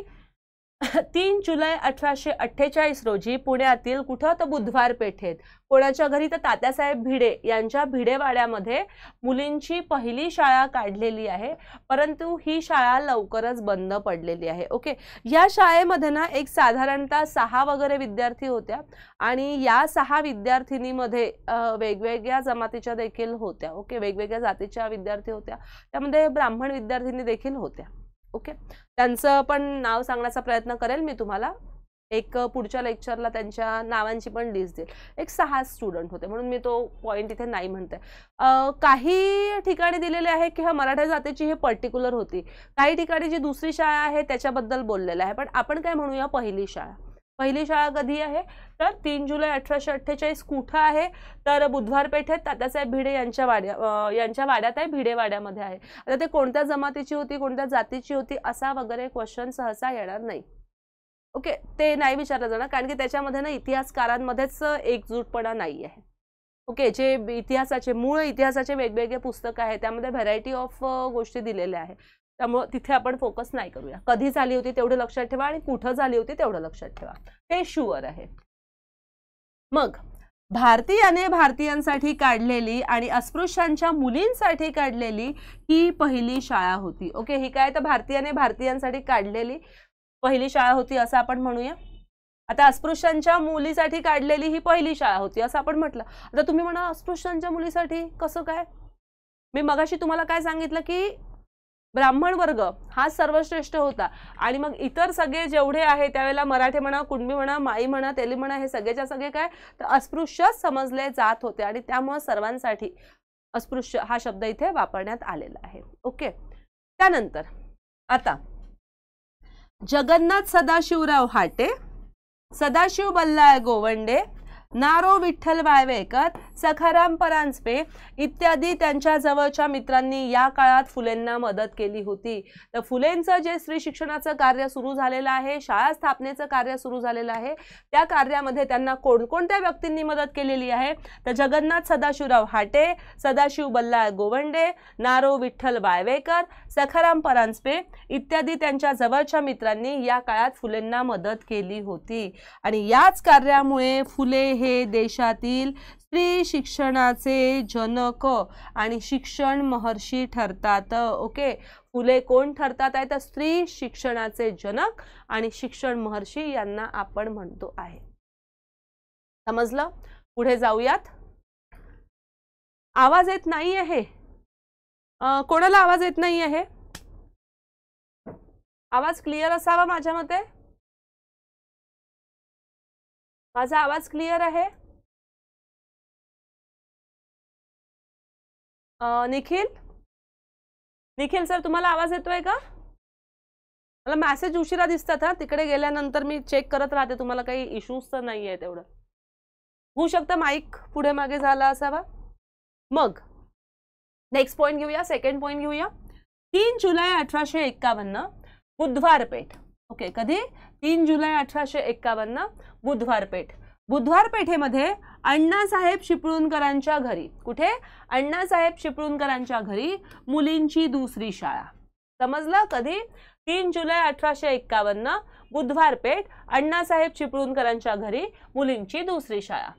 तीन जुलै अठराशे अठ्ठेचाळीस रोजी पुण्यातील कुठं तर बुधवार पेठेत कोणाच्या घरी तर तात्यासाहेब भिडे यांच्या भिडेवाड्यामध्ये मुलींची पहिली शाळा काढलेली आहे परंतु ही शाळा लवकरच बंद पडलेली आहे ओके या शाळेमध्ये ना एक साधारणतः सहा वगैरे विद्यार्थी होत्या आणि या सहा विद्यार्थिनीमध्ये वेगवेगळ्या जमातीच्या देखील होत्या ओके वेगवेगळ्या जातीच्या विद्यार्थी होत्या त्यामध्ये ब्राह्मण विद्यार्थिनी देखील होत्या ओके त्यांचं पण नाव सांगण्याचा प्रयत्न करेल मी तुम्हाला एक पुढच्या लेक्चरला त्यांच्या नावांची पण लिस्ट देईल एक सहा स्टुडंट होते म्हणून मी तो पॉईंट इथे नाही म्हणते काही ठिकाणी दिलेले आहे की हा मराठा जातीची हे पर्टिक्युलर होती काही ठिकाणी जी दुसरी शाळा आहे त्याच्याबद्दल बोललेलं आहे पण आपण काय म्हणूया पहिली शाळा पहिली शाळा कधी आहे तर तीन जुलै अठराशे अठ्ठेचाळीस कुठं आहे तर बुधवार पेठेत तात्यासाहेब भिडे यांच्या वाड्या यांच्या वाड्यात आहे भिडे वाड्यामध्ये आहे आता ते कोणत्या जमातीची होती कोणत्या जातीची होती असा वगैरे क्वेश्चन सहसा येणार नाही ओके ते नाही विचारलं जाणार कारण की त्याच्यामध्ये ना इतिहासकारांमध्येच एकजूटपणा नाही आहे ओके जे इतिहासाचे मूळ इतिहासाचे वेगवेगळे पुस्तक आहे त्यामध्ये व्हरायटी ऑफ गोष्टी दिलेल्या आहे त्यामुळं तिथे आपण फोकस नाही करूया कधी झाली होती तेवढं लक्षात ठेवा आणि कुठं झाली होती तेवढं लक्षात ठेवा हे शुअर आहे मग भारतीयाने भारतीयांसाठी काढलेली आणि अस्पृश्यांच्या मुलींसाठी काढलेली ही पहिली शाळा होती ओके ही काय तर भारतीयाने भारतीयांसाठी काढलेली पहिली शाळा होती असं आपण म्हणूया आता अस्पृश्यांच्या मुलीसाठी काढलेली ही पहिली शाळा होती असं आपण म्हटलं आता तुम्ही म्हणा अस्पृश्यांच्या मुलीसाठी कसं काय मी मगाशी तुम्हाला काय सांगितलं की ब्राह्मण वर्ग हा सर्वश्रेष्ठ होता आणि मग इतर सगळे जेवढे आहे त्यावेळेला मराठी म्हणा कुणबी म्हणा माई म्हणा तेली म्हणा हे सगळेच्या सगळे काय तर अस्पृश्य समजले जात होते आणि त्यामुळं सर्वांसाठी अस्पृश्य हा शब्द इथे वापरण्यात आलेला आहे ओके त्यानंतर आता जगन्नाथ सदाशिवराव हाटे सदाशिव बल्लाळ गोवंडे नारो विठ्ठल वाळवेकर सखाराम परांजपे इत्यादी त्यांच्या जवळच्या मित्रांनी या काळात फुलेंना मदत केली होती तर फुलेंचं जे स्त्री शिक्षणाचं कार्य सुरू झालेलं आहे शाळा स्थापनेचं कार्य सुरू झालेलं आहे त्या कार्यामध्ये त्यांना कोणकोणत्या व्यक्तींनी मदत केलेली आहे तर जगन्नाथ सदाशिवराव हाटे सदाशिव बल्ला गोवंडे नारो विठ्ठल बाळवेकर सखाराम परांजपे इत्यादी त्यांच्या जवळच्या मित्रांनी या काळात फुलेंना मदत केली होती आणि याच कार्यामुळे फुले हे देशातील स्त्री शिक्षणाचे जनक आणि शिक्षण महर्षी ठरतात ओके फुले कोण ठरतात आहे तर स्त्री शिक्षणाचे जनक आणि शिक्षण महर्षी यांना आपण म्हणतो आहे समजलं पुढे जाऊयात आवाज येत नाही आहे कोणाला आवाज येत नाही आहे आवाज क्लिअर असावा माझ्या मते माझा आवाज क्लिअर आहे निखिल निखिल सर तुम्हाला आवाज येतोय का मला मॅसेज उशिरा दिसतात हा तिकडे गेल्यानंतर मी चेक करत राहते तुम्हाला काही इश्यूज तर नाही आहे तेवढं होऊ शकतं माईक पुढे मागे झाला असावा मग नेक्स्ट पॉईंट घेऊया सेकंड पॉईंट घेऊया तीन जुलै अठराशे एक्कावन्न बुधवारपेठ ओके कधी तीन जुलै अठराशे एक्कावन्न बुधवारपेठ बुधवार पेठेमध्ये अण्णासाहेब शिपळूणकरांच्या घरी कुठे अण्णासाहेब शिपळूणकरांच्या घरी मुलींची दुसरी शाळा समजलं कधी तीन जुलै अठराशे एक्कावन्न बुधवार पेठ अण्णासाहेब चिपळूणकरांच्या घरी मुलींची दुसरी शाळा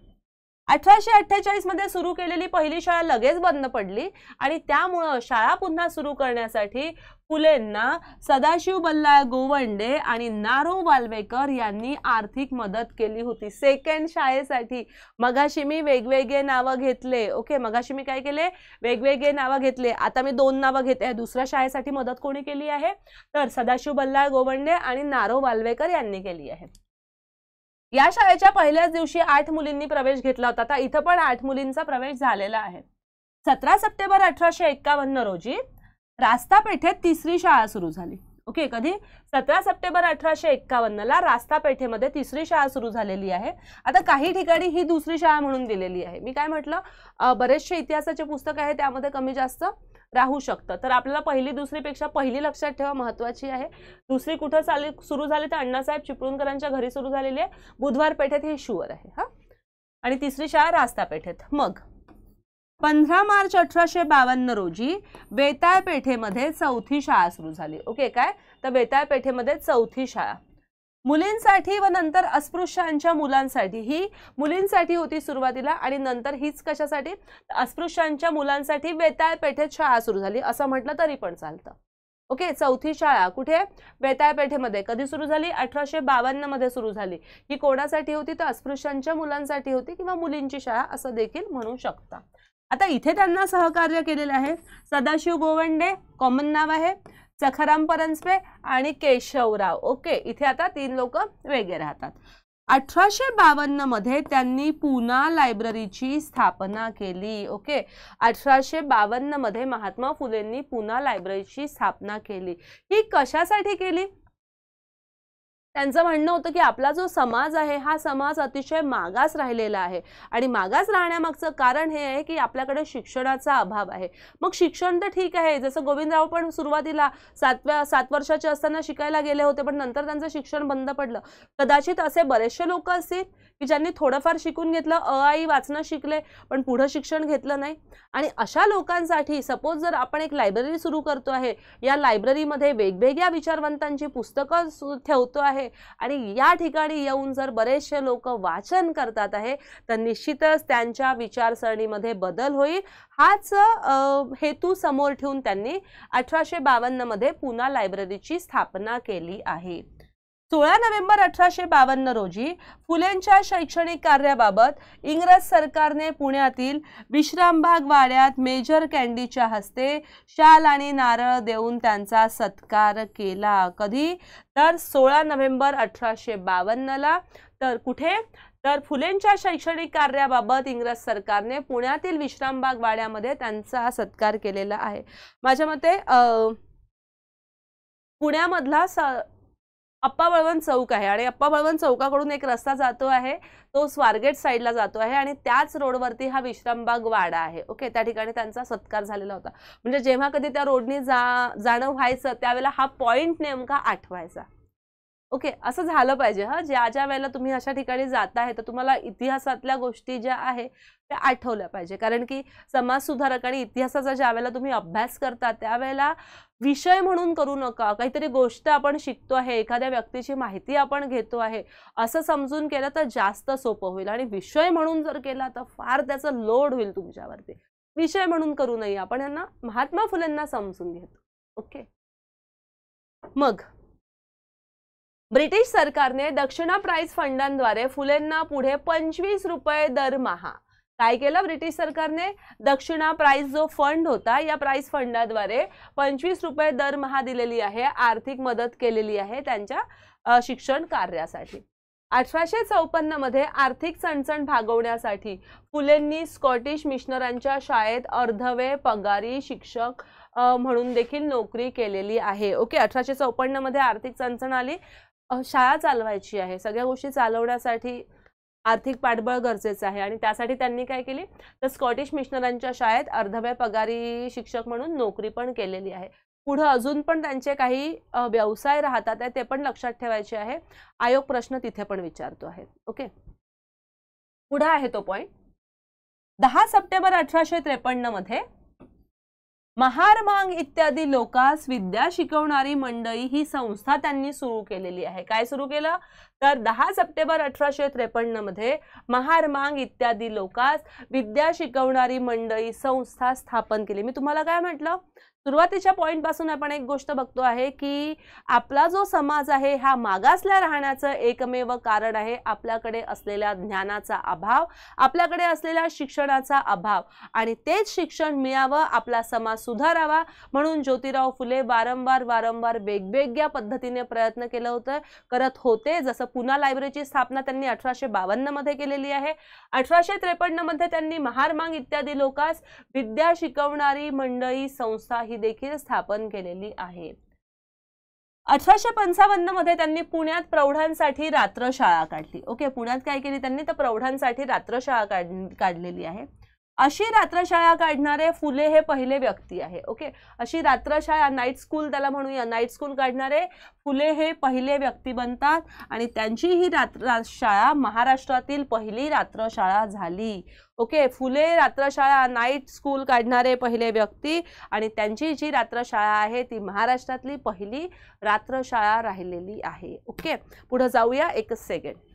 अठराशे अठ्ठेचाळीसमध्ये सुरू केलेली पहिली शाळा लगेच बंद पडली आणि त्यामुळं शाळा पुन्हा सुरू करण्यासाठी फुलेंना सदाशिव बल्लाळ गोवंडे आणि नारो वाल्वेकर यांनी आर्थिक मदत केली होती सेकंड शाळेसाठी मगाशी मी वेगवेगळे नावं घेतले ओके मगाशी मी काय केले वेगवेगळे नावं घेतले आता मी दोन नावं घेते आहे दुसऱ्या शाळेसाठी मदत कोणी केली आहे तर सदाशिव बल्लाळ गोवंडे आणि नारो वाल्वेकर यांनी केली आहे या शाळेच्या पहिल्याच दिवशी आठ मुलींनी प्रवेश घेतला होता तर इथं पण आठ मुलींचा प्रवेश झालेला आहे सतरा सप्टेंबर अठराशे एक्कावन्न रोजी रास्ता पेठेत तिसरी शाळा सुरू झाली ओके कधी सतरा सप्टेंबर अठराशे एक्कावन्नला रास्ता पेठेमध्ये तिसरी शाळा सुरू झालेली आहे आता काही ठिकाणी ही दुसरी शाळा म्हणून दिलेली आहे मी काय म्हटलं बरेचसे इतिहासाचे पुस्तक आहे त्यामध्ये कमी जास्त राहू शकतं तर आपल्याला पहिली दुसरीपेक्षा पहिली लक्षात ठेवा महत्वाची आहे दुसरी कुठं चालली सुरू झाली तर अण्णासाहेब चिपळूणकरांच्या घरी सुरू झालेली आहे बुधवार पेठेत हे शुअर आहे हा आणि तिसरी शाळा रास्ता पेठेत मग पंधरा मार्च अठराशे बावन्न रोजी बेताळ पेठेमध्ये चौथी शाळा सुरू झाली ओके काय तर बेताळ पेठेमध्ये चौथी शाळा मुलींसाठी व नंतर अस्पृश्यांच्या मुलांसाठी ही मुलींसाठी होती सुरुवातीला आणि नंतर हीच कशासाठी अस्पृश्यांच्या मुलांसाठी वेताळ पेठेत शाळा सुरू झाली असं म्हटलं तरी पण चालतं ओके चौथी शाळा कुठे वेताळपेठेमध्ये कधी सुरू झाली अठराशे मध्ये सुरू झाली ही कोणासाठी होती तर अस्पृश्यांच्या मुलांसाठी होती किंवा मुलींची शाळा असं देखील म्हणू शकता आता इथे त्यांना सहकार्य केलेलं आहे सदाशिव गोवंडे कॉमन नाव आहे सखाराम परंजपे आणि केशवराव ओके इथे आता तीन लोक वेगळे राहतात अठराशे बावन्नमध्ये त्यांनी पुना लायब्ररीची स्थापना केली ओके अठराशे बावन्नमध्ये महात्मा फुलेंनी पुना लायब्ररीची स्थापना केली ही कशासाठी केली त्यांचं म्हणणं होतं की आपला जो समाज आहे हा समाज अतिशय मागास राहिलेला आहे आणि मागास राहण्यामागचं कारण हे आहे की आपल्याकडे शिक्षणाचा अभाव आहे मग शिक्षण तर ठीक आहे जसं गोविंदराव पण सुरुवातीला सातव्या सात वर्षाचे असताना शिकायला गेले होते पण नंतर त्यांचं शिक्षण बंद पडलं कदाचित असे बरेचसे लोक असतील की ज्यांनी थोडंफार शिकून घेतलं अ आई वाचणं शिकले पण पुढं शिक्षण घेतलं नाही आणि अशा लोकांसाठी सपोज जर आपण एक लायब्ररी सुरू करतो आहे या लायब्ररीमध्ये वेगवेगळ्या विचारवंतांची पुस्तकं ठेवतो आहे आहे आणि या ठिकाणी येऊन जर बरेचसे लोक वाचन करतात आहे तर निश्चितच त्यांच्या विचारसरणीमध्ये बदल होईल हाच हेतू समोर ठेवून त्यांनी अठराशे मध्ये पुना लायब्ररीची स्थापना केली आहे सोळा नोव्हेंबर अठराशे बावन्न रोजी फुलेंच्या शैक्षणिक कार्याबाबत इंग्रज सरकारने पुण्यातील विश्रामबाग वाड्यात मेजर कँडीच्या हस्ते शाल आणि नारळ देऊन त्यांचा सत्कार केला कधी तर सोळा नोव्हेंबर अठराशे बावन्नला तर कुठे तर फुलेंच्या शैक्षणिक कार्याबाबत इंग्रज सरकारने पुण्यातील विश्रामबाग वाड्यामध्ये त्यांचा सत्कार केलेला आहे माझ्या मते पुण्यामधला स अप्पा बळवंत चौक आहे आणि अप्पा बळवंत चौकाकडून एक रस्ता जातो आहे तो स्वारगेट साईडला जातो आहे आणि त्याच रोडवरती हा विश्रामबाग वाडा आहे ओके त्या ठिकाणी त्यांचा सत्कार झालेला होता म्हणजे जेव्हा कधी त्या रोडनी जा जाणं व्हायचं त्यावेळेला हा पॉईंट नेमका आठवायचा ओके असं झालं पाहिजे हा ज्या ज्या वेळेला तुम्ही अशा ठिकाणी जात आहे तर तुम्हाला इतिहासातल्या गोष्टी ज्या आहे त्या आठवल्या पाहिजे कारण की समाजसुधारक आणि इतिहासाचा ज्या वेळेला तुम्ही अभ्यास करता त्यावेळेला विषय म्हणून करू नका काहीतरी गोष्ट आपण शिकतो आहे एखाद्या व्यक्तीची माहिती आपण घेतो आहे असं समजून केलं तर जास्त सोपं होईल आणि विषय म्हणून जर केला तर फार त्याचा लोड होईल तुमच्यावरती विषय म्हणून करू नये आपण यांना महात्मा फुलेंना समजून घेतो ओके मग ब्रिटिश सरकारने दक्षिणा प्राईज फंडांद्वारे फुलेंना पुढे पंचवीस रुपये दरमहा काय केलं ब्रिटिश सरकारने दक्षिणा प्राईज जो फंड होता या प्राईज फंडाद्वारे पंचवीस रुपये दरमहा दिलेली आहे आर्थिक मदत केलेली आहे त्यांच्या शिक्षण कार्यासाठी अठराशे मध्ये आर्थिक चणचण भागवण्यासाठी फुलेंनी स्कॉटिश मिशनरांच्या शाळेत अर्धवे पगारी शिक्षक म्हणून देखील नोकरी केलेली आहे ओके अठराशे मध्ये आर्थिक चणचण आली शाळा चालवायची आहे सगळ्या गोष्टी चालवण्यासाठी आर्थिक पाठबळ गरजेचं आहे आणि त्यासाठी त्यांनी काय केली तर स्कॉटिश मिशनरांच्या शाळेत अर्धव्या पगारी शिक्षक म्हणून नोकरी पण केलेली आहे पुढं अजून पण त्यांचे काही व्यवसाय राहतात आहे ते पण लक्षात ठेवायचे आहे आयोग प्रश्न तिथे पण विचारतो आहे ओके पुढं आहे तो पॉईंट दहा सप्टेंबर अठराशे त्रेपन्नमध्ये महारमांग इत्यादी लोकांस विद्या शिकवणारी मंडळी ही संस्था त्यांनी सुरू केलेली आहे काय सुरू केलं तर दहा सप्टेंबर अठराशे त्रेपन्न मध्ये महारमांग इत्यादी लोकांस विद्या शिकवणारी मंडळी संस्था स्थापन केली मी तुम्हाला काय म्हटलं सुरुवातीच्या पॉईंटपासून आपण एक गोष्ट बघतो आहे की आपला जो समाज आहे हा मागासला राहण्याचं एकमेव कारण आहे आपल्याकडे असलेल्या ज्ञानाचा अभाव आपल्याकडे असलेल्या शिक्षणाचा अभाव आणि तेच शिक्षण मिळावं आपला समाज सुधारावा म्हणून ज्योतिराव फुले वारंवार वारंवार वेगवेगळ्या पद्धतीने प्रयत्न केलं होतं करत होते जसं पुन्हा लायब्ररीची स्थापना त्यांनी अठराशे बावन्नमध्ये केलेली आहे अठराशे त्रेपन्नमध्ये त्यांनी महारमांग इत्यादी लोकांस विद्या शिकवणारी मंडळी संस्था ही देखील स्थापन केलेली आहे अठराशे पंचावन्न मध्ये त्यांनी पुण्यात प्रौढांसाठी रात्रशाळा काढली ओके पुण्यात काय केली त्यांनी तर प्रौढांसाठी रात्रशाळा काढ काढलेली आहे अशी रात्रशाळा काढणारे फुले हे पहिले व्यक्ती आहे ओके अशी रात्रशाळा नाईट स्कूल त्याला म्हणूया नाईट स्कूल काढणारे फुले हे पहिले व्यक्ती बनतात आणि त्यांची ही रात्र शाळा महाराष्ट्रातील पहिली रात्रशाळा झाली ओके फुले रात्रशाळा नाईट स्कूल काढणारे पहिले व्यक्ती आणि त्यांची जी रात्रशाळा आहे ती महाराष्ट्रातली पहिली रात्रशाळा राहिलेली आहे ओके पुढं जाऊया एकच सेकंड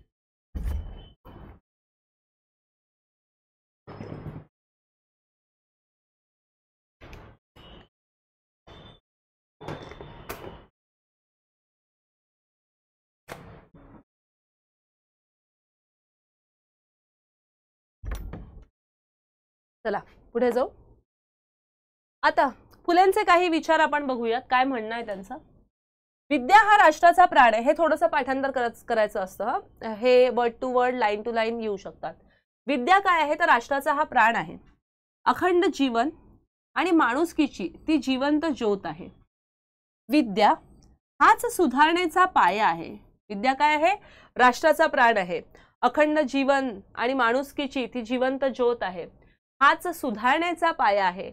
चला पुढे जाऊ आता फुलेंचे काही विचार आपण बघूयात काय म्हणणं आहे त्यांचं विद्या हा राष्ट्राचा प्राण आहे हे थोडस पाठांतर करायचं असतं हे word to word line to line येऊ शकतात विद्या काय आहे तर राष्ट्राचा हा प्राण आहे अखंड जीवन आणि माणुसकीची ती जिवंत ज्योत आहे विद्या हाच सुधारणेचा पाया आहे विद्या काय आहे राष्ट्राचा प्राण आहे अखंड जीवन आणि माणुसकीची ती जिवंत ज्योत आहे हाच सुधारण्याचा पाया आहे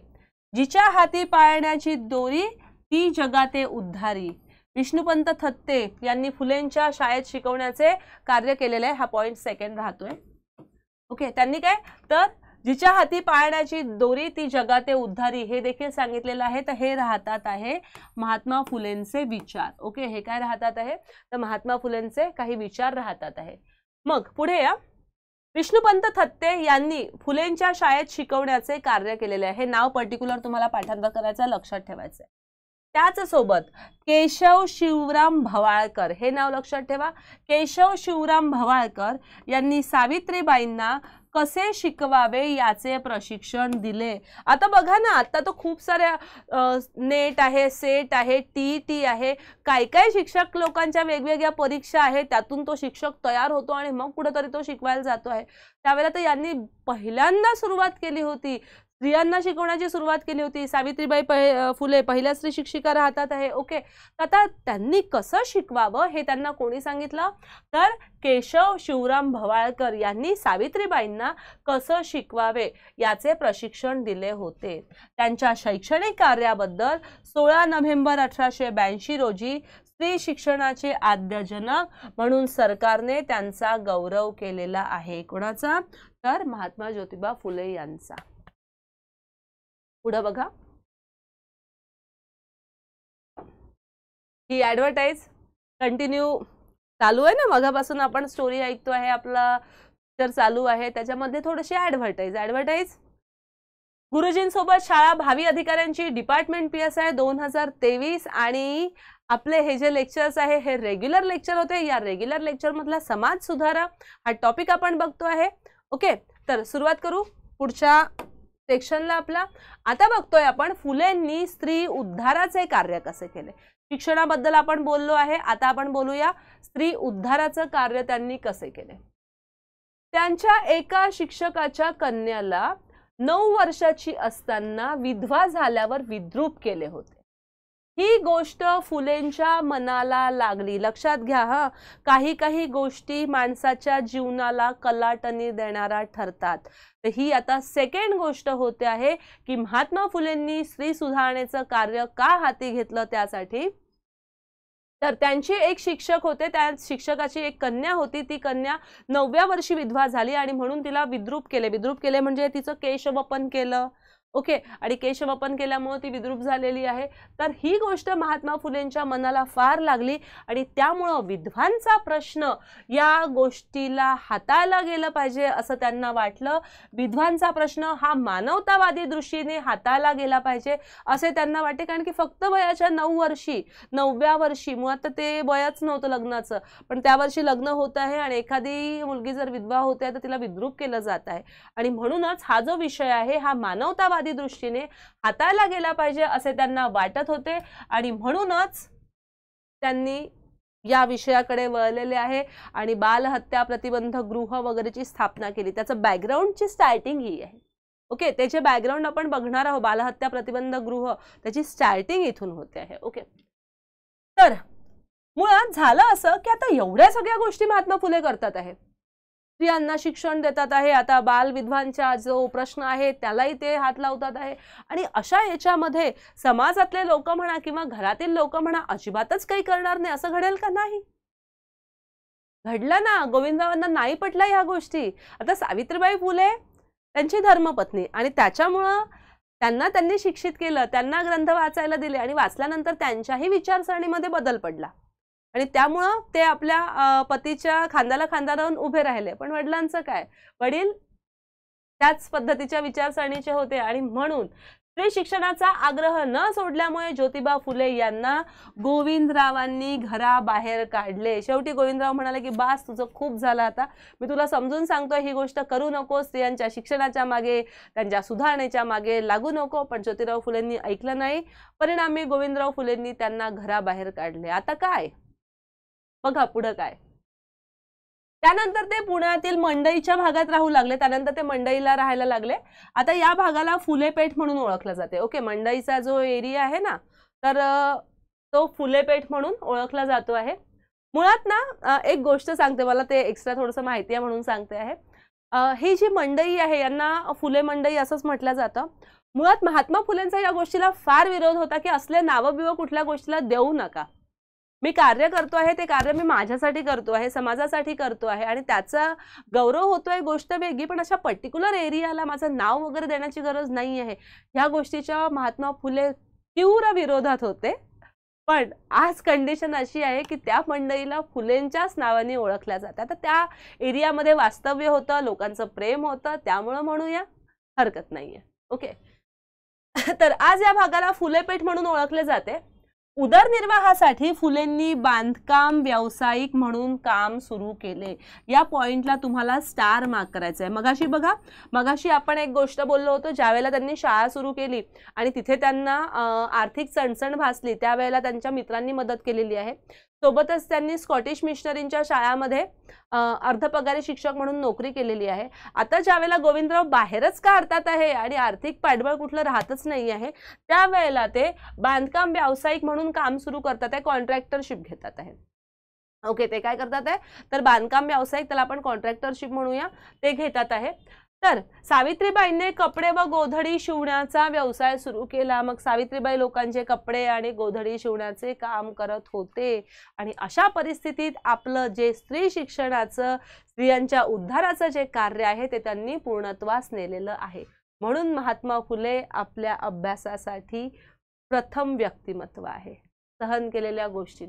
जिच्या हाती पाळण्याची दोरी ती जगाते उद्धारी विष्णुपंत थत्ते यांनी फुलेंच्या शाळेत शिकवण्याचे कार्य केलेले हा पॉईंट सेकंड राहतोय ओके त्यांनी काय तर जिच्या हाती पाळण्याची दोरी ती जगाते उद्धारी हे देखील सांगितलेलं आहे तर हे राहतात आहे महात्मा फुलेंचे विचार ओके हे काय राहतात आहे तर महात्मा फुलेंचे काही विचार राहतात आहे मग पुढे या विष्णुपंत थत्ते यांनी फुलेंच्या शाळेत शिकवण्याचे कार्य केलेले आहे नाव पर्टिक्युलर तुम्हाला पाठांतर करायचं लक्षात ठेवायचं त्याच सोबत केशव शिवराम भवाळकर हे नाव लक्षात ठेवा केशव शिवराम भवाळकर यांनी सावित्रीबाईंना कसे शिकवावे याचे प्रशिक्षण दिले आता बघा ना आता तर खूप साऱ्या नेट आहे सेट आहे टी टी आहे काय काय शिक्षक लोकांच्या वेगवेगळ्या परीक्षा आहेत त्यातून तो शिक्षक तयार होतो आणि मग कुठंतरी तो शिकवायला जातो आहे त्यावेळेला तर यांनी पहिल्यांदा सुरुवात केली होती स्त्रियांना शिकवण्याची सुरुवात केली होती सावित्रीबाई फुले पहिल्या स्त्री शिक्षिका राहतात आहे ओके आता त्यांनी कसं शिकवावं हे त्यांना कोणी सांगितलं तर केशव शिवराम भवाळकर यांनी सावित्रीबाईंना कसं शिकवावे याचे प्रशिक्षण दिले होते त्यांच्या शैक्षणिक कार्याबद्दल सोळा नोव्हेंबर अठराशे ब्याऐंशी रोजी स्त्री शिक्षणाचे आद्यजनक म्हणून सरकारने त्यांचा गौरव केलेला आहे कोणाचा तर महात्मा ज्योतिबा फुले यांचा पुढं बघा ही ॲडव्हर्टाईज कंटिन्यू चालू आहे ना मगापासून आपण स्टोरी ऐकतो आहे आपला पिक्चर चालू आहे त्याच्यामध्ये थोडीशी ॲडव्हर्टाईज ॲडव्हर्टाईज गुरुजींसोबत शाळा भावी अधिकाऱ्यांची डिपार्टमेंट पी एस आय दोन हजार तेवीस आणि आपले हे जे लेक्चर्स आहे हे रेग्युलर लेक्चर होते या रेग्युलर मधला समाज सुधारा हा टॉपिक आपण बघतो आहे ओके तर सुरुवात करू पुढच्या सेक्शनला आपला आता बघतोय आपण फुलेंनी स्त्री उद्धाराचे कार्य कसे केले शिक्षणाबद्दल आपण बोललो आहे आता आपण बोलूया स्त्री उद्धाराचं कार्य त्यांनी कसे केले त्यांच्या एका शिक्षकाच्या कन्याला नऊ वर्षाची असताना विधवा झाल्यावर विद्रूप केले होते ही गोष्ट फुलेंच्या मनाला लागली लक्षात घ्या हा काही काही गोष्टी माणसाच्या जीवनाला कलाटणी देणारा ठरतात तर ही आता सेकंड गोष्ट होते आहे की महात्मा फुलेंनी स्त्री सुधारणेचं कार्य का हाती घेतलं त्यासाठी तर त्यांचे एक शिक्षक होते त्या शिक्षकाची एक कन्या होती ती कन्या नवव्या वर्षी विधवा झाली आणि म्हणून तिला विद्रूप केले विद्रूप केले म्हणजे तिचं केशवपन केलं ओके आणि केशवपन केल्यामुळं ती विद्रूप झालेली आहे तर ही गोष्ट महात्मा फुलेंच्या मनाला फार लागली आणि त्यामुळं विधवांचा प्रश्न या गोष्टीला हाताळला गेलं पाहिजे असं त्यांना वाटलं विधवांचा प्रश्न हा मानवतावादी दृष्टीने हाताळला गेला पाहिजे असे त्यांना वाटते कारण की फक्त वयाच्या नऊ वर्षी नवव्या वर्षी मुळात ते वयच नव्हतं लग्नाचं पण त्या वर्षी लग्न होत आहे आणि एखादी मुलगी जर विधवा होते तर तिला विद्रूप केलं जात आहे आणि म्हणूनच हा जो विषय आहे हा मानवतावादी दृष्टीने हाताळला गेला पाहिजे असे त्यांना वाटत होते आणि म्हणूनच त्यांनी या विषयाकडे वळलेले आहे आणि बालहत्या प्रतिबंध गृह वगैरेची स्थापना केली त्याचं बॅकग्राऊंडची स्टार्टिंग ही आहे ओके त्याचे बॅकग्राऊंड आपण बघणार आहोत बालहत्या प्रतिबंध गृह त्याची स्टार्टिंग इथून होते आहे ओके तर मुळात झालं असं की आता एवढ्या सगळ्या गोष्टी महात्मा फुले करतात आहेत स्त्रियांना शिक्षण देतात आहे आता बाल विधवांचा जो प्रश्न आहे त्यालाही ते हात लावतात आहे आणि अशा याच्यामध्ये समाजातले लोक म्हणा किंवा घरातील लोक म्हणा अजिबातच काही करणार नाही असं घडेल का नाही घडलं ना गोविंदरावांना नाही पटलं ह्या गोष्टी आता सावित्रीबाई फुले त्यांची धर्मपत्नी आणि त्याच्यामुळं त्यांना त्यांनी शिक्षित केलं त्यांना ग्रंथ वाचायला दिले आणि वाचल्यानंतर त्यांच्याही विचारसरणीमध्ये बदल पडला आणि त्यामुळं ते आपल्या पतीच्या खांद्याला खांदा राहून उभे राहिले पण वडिलांचं काय वडील त्याच पद्धतीच्या विचारसरणीचे होते आणि म्हणून स्त्री शिक्षणाचा आग्रह न सोडल्यामुळे ज्योतिबा फुले यांना गोविंदरावांनी घराबाहेर काढले शेवटी गोविंदराव म्हणाले की बास तुझं खूप झालं आता मी तुला समजून सांगतो ही गोष्ट करू नको स्त्रियांच्या शिक्षणाच्या मागे त्यांच्या सुधारणेच्या मागे लागू नको पण ज्योतिराव फुलेंनी ऐकलं नाही परिणामी गोविंदराव फुलेंनी त्यांना घराबाहेर काढले आता काय बघा पुढं काय त्यानंतर ते पुण्यातील मंडईच्या भागात राहू लागले त्यानंतर ते मंडईला राहायला लागले आता या भागाला फुलेपेठ म्हणून ओळखलं जाते ओके मंडईचा जो एरिया आहे ना तर तो फुलेपेठ म्हणून ओळखला जातो आहे मुळात ना एक गोष्ट सांगते मला ते एक्स्ट्रा थोडंसं माहिती आहे म्हणून सांगते आहे ही जी मंडई आहे यांना फुले मंडई असंच म्हटलं जातं मुळात महात्मा फुलेंचा या गोष्टीला फार विरोध होता की असले नावं बिवं कुठल्या गोष्टीला देऊ नका मी कार्य करतो आहे ते कार्य मी माझ्यासाठी करतो आहे समाजासाठी करतो आहे आणि त्याचा गौरव होतो आहे गोष्ट वेगळी पण अशा पर्टिक्युलर एरियाला माझं नाव वगैरे देण्याची गरज नाही आहे ह्या गोष्टीच्या महात्मा फुले तीव्र विरोधात होते पण आज कंडिशन अशी आहे की त्या मंडळीला फुलेंच्याच नावाने ओळखल्या जातात तर त्या एरियामध्ये वास्तव्य होतं लोकांचं प्रेम होतं त्यामुळं म्हणूया हरकत नाही आहे ओके तर आज या भागाला फुलेपेठ म्हणून ओळखले जाते उदरनिर्वाहासाठी फुलेंनी बांधकाम व्यावसायिक म्हणून काम सुरू केले या पॉईंटला तुम्हाला स्टार मार्क करायचं आहे मगाशी बघा मगाशी आपण एक गोष्ट बोललो होतो ज्यावेळेला त्यांनी शाळा सुरू केली आणि तिथे त्यांना आर्थिक चणचण भासली त्यावेळेला त्यांच्या मित्रांनी मदत केलेली आहे सोबतच त्यांनी स्कॉटिश मिशनरींच्या शाळामध्ये अर्धपगारी शिक्षक म्हणून नोकरी केलेली आहे आता वेळेला गोविंदराव बाहेरच का अडतात आहे आणि आर्थिक पाठबळ कुठलं राहतच नाही आहे त्यावेळेला ते बांधकाम व्यावसायिक म्हणून काम सुरू करतात आहे कॉन्ट्रॅक्टरशिप घेतात आहे ओके ते काय करतात आहे तर बांधकाम व्यावसायिक त्याला आपण कॉन्ट्रॅक्टरशिप म्हणूया ते घेतात आहे तर सावित्रीबाईंनी कपडे व गोधडी शिवण्याचा व्यवसाय सुरू केला मग सावित्रीबाई लोकांचे कपडे आणि गोधडी शिवण्याचे काम करत होते आणि अशा परिस्थितीत आपलं जे स्त्री शिक्षणाचं स्त्रियांच्या उद्धाराचं जे कार्य आहे ते त्यांनी पूर्णत्वास नेलेलं आहे म्हणून महात्मा फुले आपल्या अभ्यासासाठी प्रथम व्यक्तिमत्व आहे सहन केलेल्या गोष्टी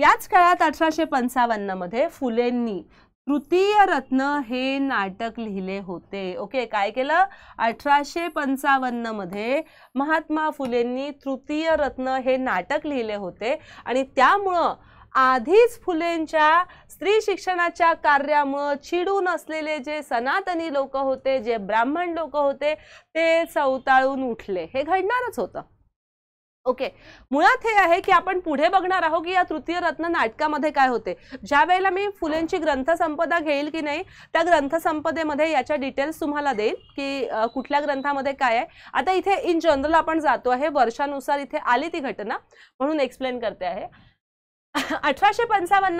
याच काळात अठराशे पंचावन्न मध्ये फुलेंनी तृतीय रत्न हे नाटक लिहिले होते ओके काय केलं अठराशे पंचावन्नमध्ये मध्ये महात्मा फुलेंनी तृतीय रत्न हे नाटक लिहिले होते आणि त्यामुळं आधीच फुलेंच्या स्त्री शिक्षणाच्या कार्यामुळं चिडून असलेले जे सनातनी लोक होते जे ब्राह्मण लोक होते ते चवताळून उठले हे घडणारच होतं ओके मुळात हे आहे की आपण पुढे बघणार आहोत की या तृतीय रत्न नाटकामध्ये काय होते ज्या वेळेला मी फुलेंची ग्रंथसंपदा घेईल की नाही त्या ग्रंथसंपदेमध्ये याच्या डिटेल्स तुम्हाला देईल की कुठल्या ग्रंथामध्ये काय आहे आता इथे इन जनरल आपण जातो आहे वर्षानुसार इथे आली ती घटना म्हणून एक्सप्लेन करते आहे अठराशे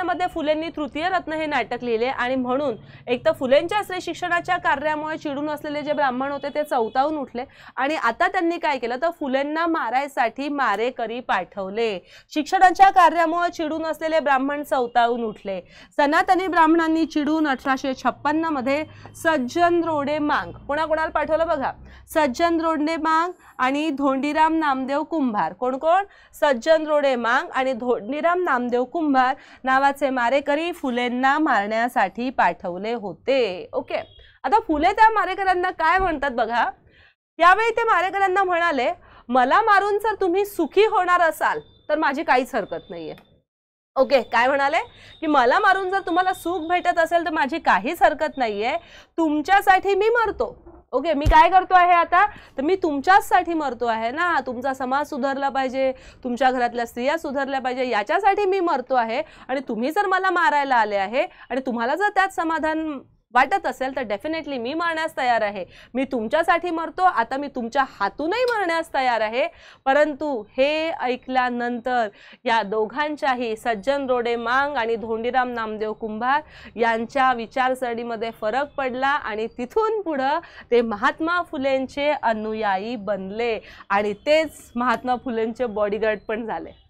मध्ये फुलेंनी तृतीय रत्न हे नाटक लिहिले आणि म्हणून एक तर फुलेंच्या स्त्री शिक्षणाच्या कार्यामुळे चिडून असलेले जे ब्राह्मण होते ते चौतावून उठले आणि आता त्यांनी काय केलं तर फुलेंना मारायसाठी मारेकरी पाठवले शिक्षणाच्या कार्यामुळे चिडून असलेले ब्राह्मण चौतावून उठले सनातनी ब्राह्मणांनी चिडून अठराशे मध्ये सज्जन रोडे मांग कोणाकोणाला पाठवलं बघा सज्जन रोडे मांग आणि धोंडीराम नामदेव कुंभार कोण कोण सज्जन रोडे मांग आणि धोंडीराम नाम नामदेव कुंभार नावाचे मारेकरी फुलेंना मारण्यासाठी पाठवले होते ओके आता फुले त्या मारेकरांना काय म्हणतात बघा यावेळी ते मारेकरांना म्हणाले मला मारून जर तुम्ही सुखी होणार असाल तर माझी काहीच हरकत नाहीये ओके काय म्हणाले की मला मारून जर तुम्हाला सुख भेटत असेल तर माझी काहीच हरकत नाहीये तुमच्यासाठी मी मरतो ओके मी काय करतो आहे आता तर मी तुमच्याचसाठी मरतो आहे ना तुमचा समाज सुधारला पाहिजे तुमच्या घरातल्या स्त्रिया सुधारल्या पाहिजे याच्यासाठी मी मरतो आहे आणि तुम्ही जर मला मारायला आले आहे आणि तुम्हाला जर त्यात समाधान वाटत असेल तर डेफिनेटली मी मरण्यास तयार आहे मी तुमच्यासाठी मरतो आता मी तुमच्या हातूनही मरण्यास तयार आहे परंतु हे ऐकल्यानंतर या दोघांच्याही सज्जन रोडे मांग आणि धोंडीराम नामदेव कुंभार यांच्या विचारसरणीमध्ये फरक पडला आणि तिथून पुढं ते महात्मा फुलेंचे अनुयायी बनले आणि तेच महात्मा फुलेंचे बॉडीगार्ड पण झाले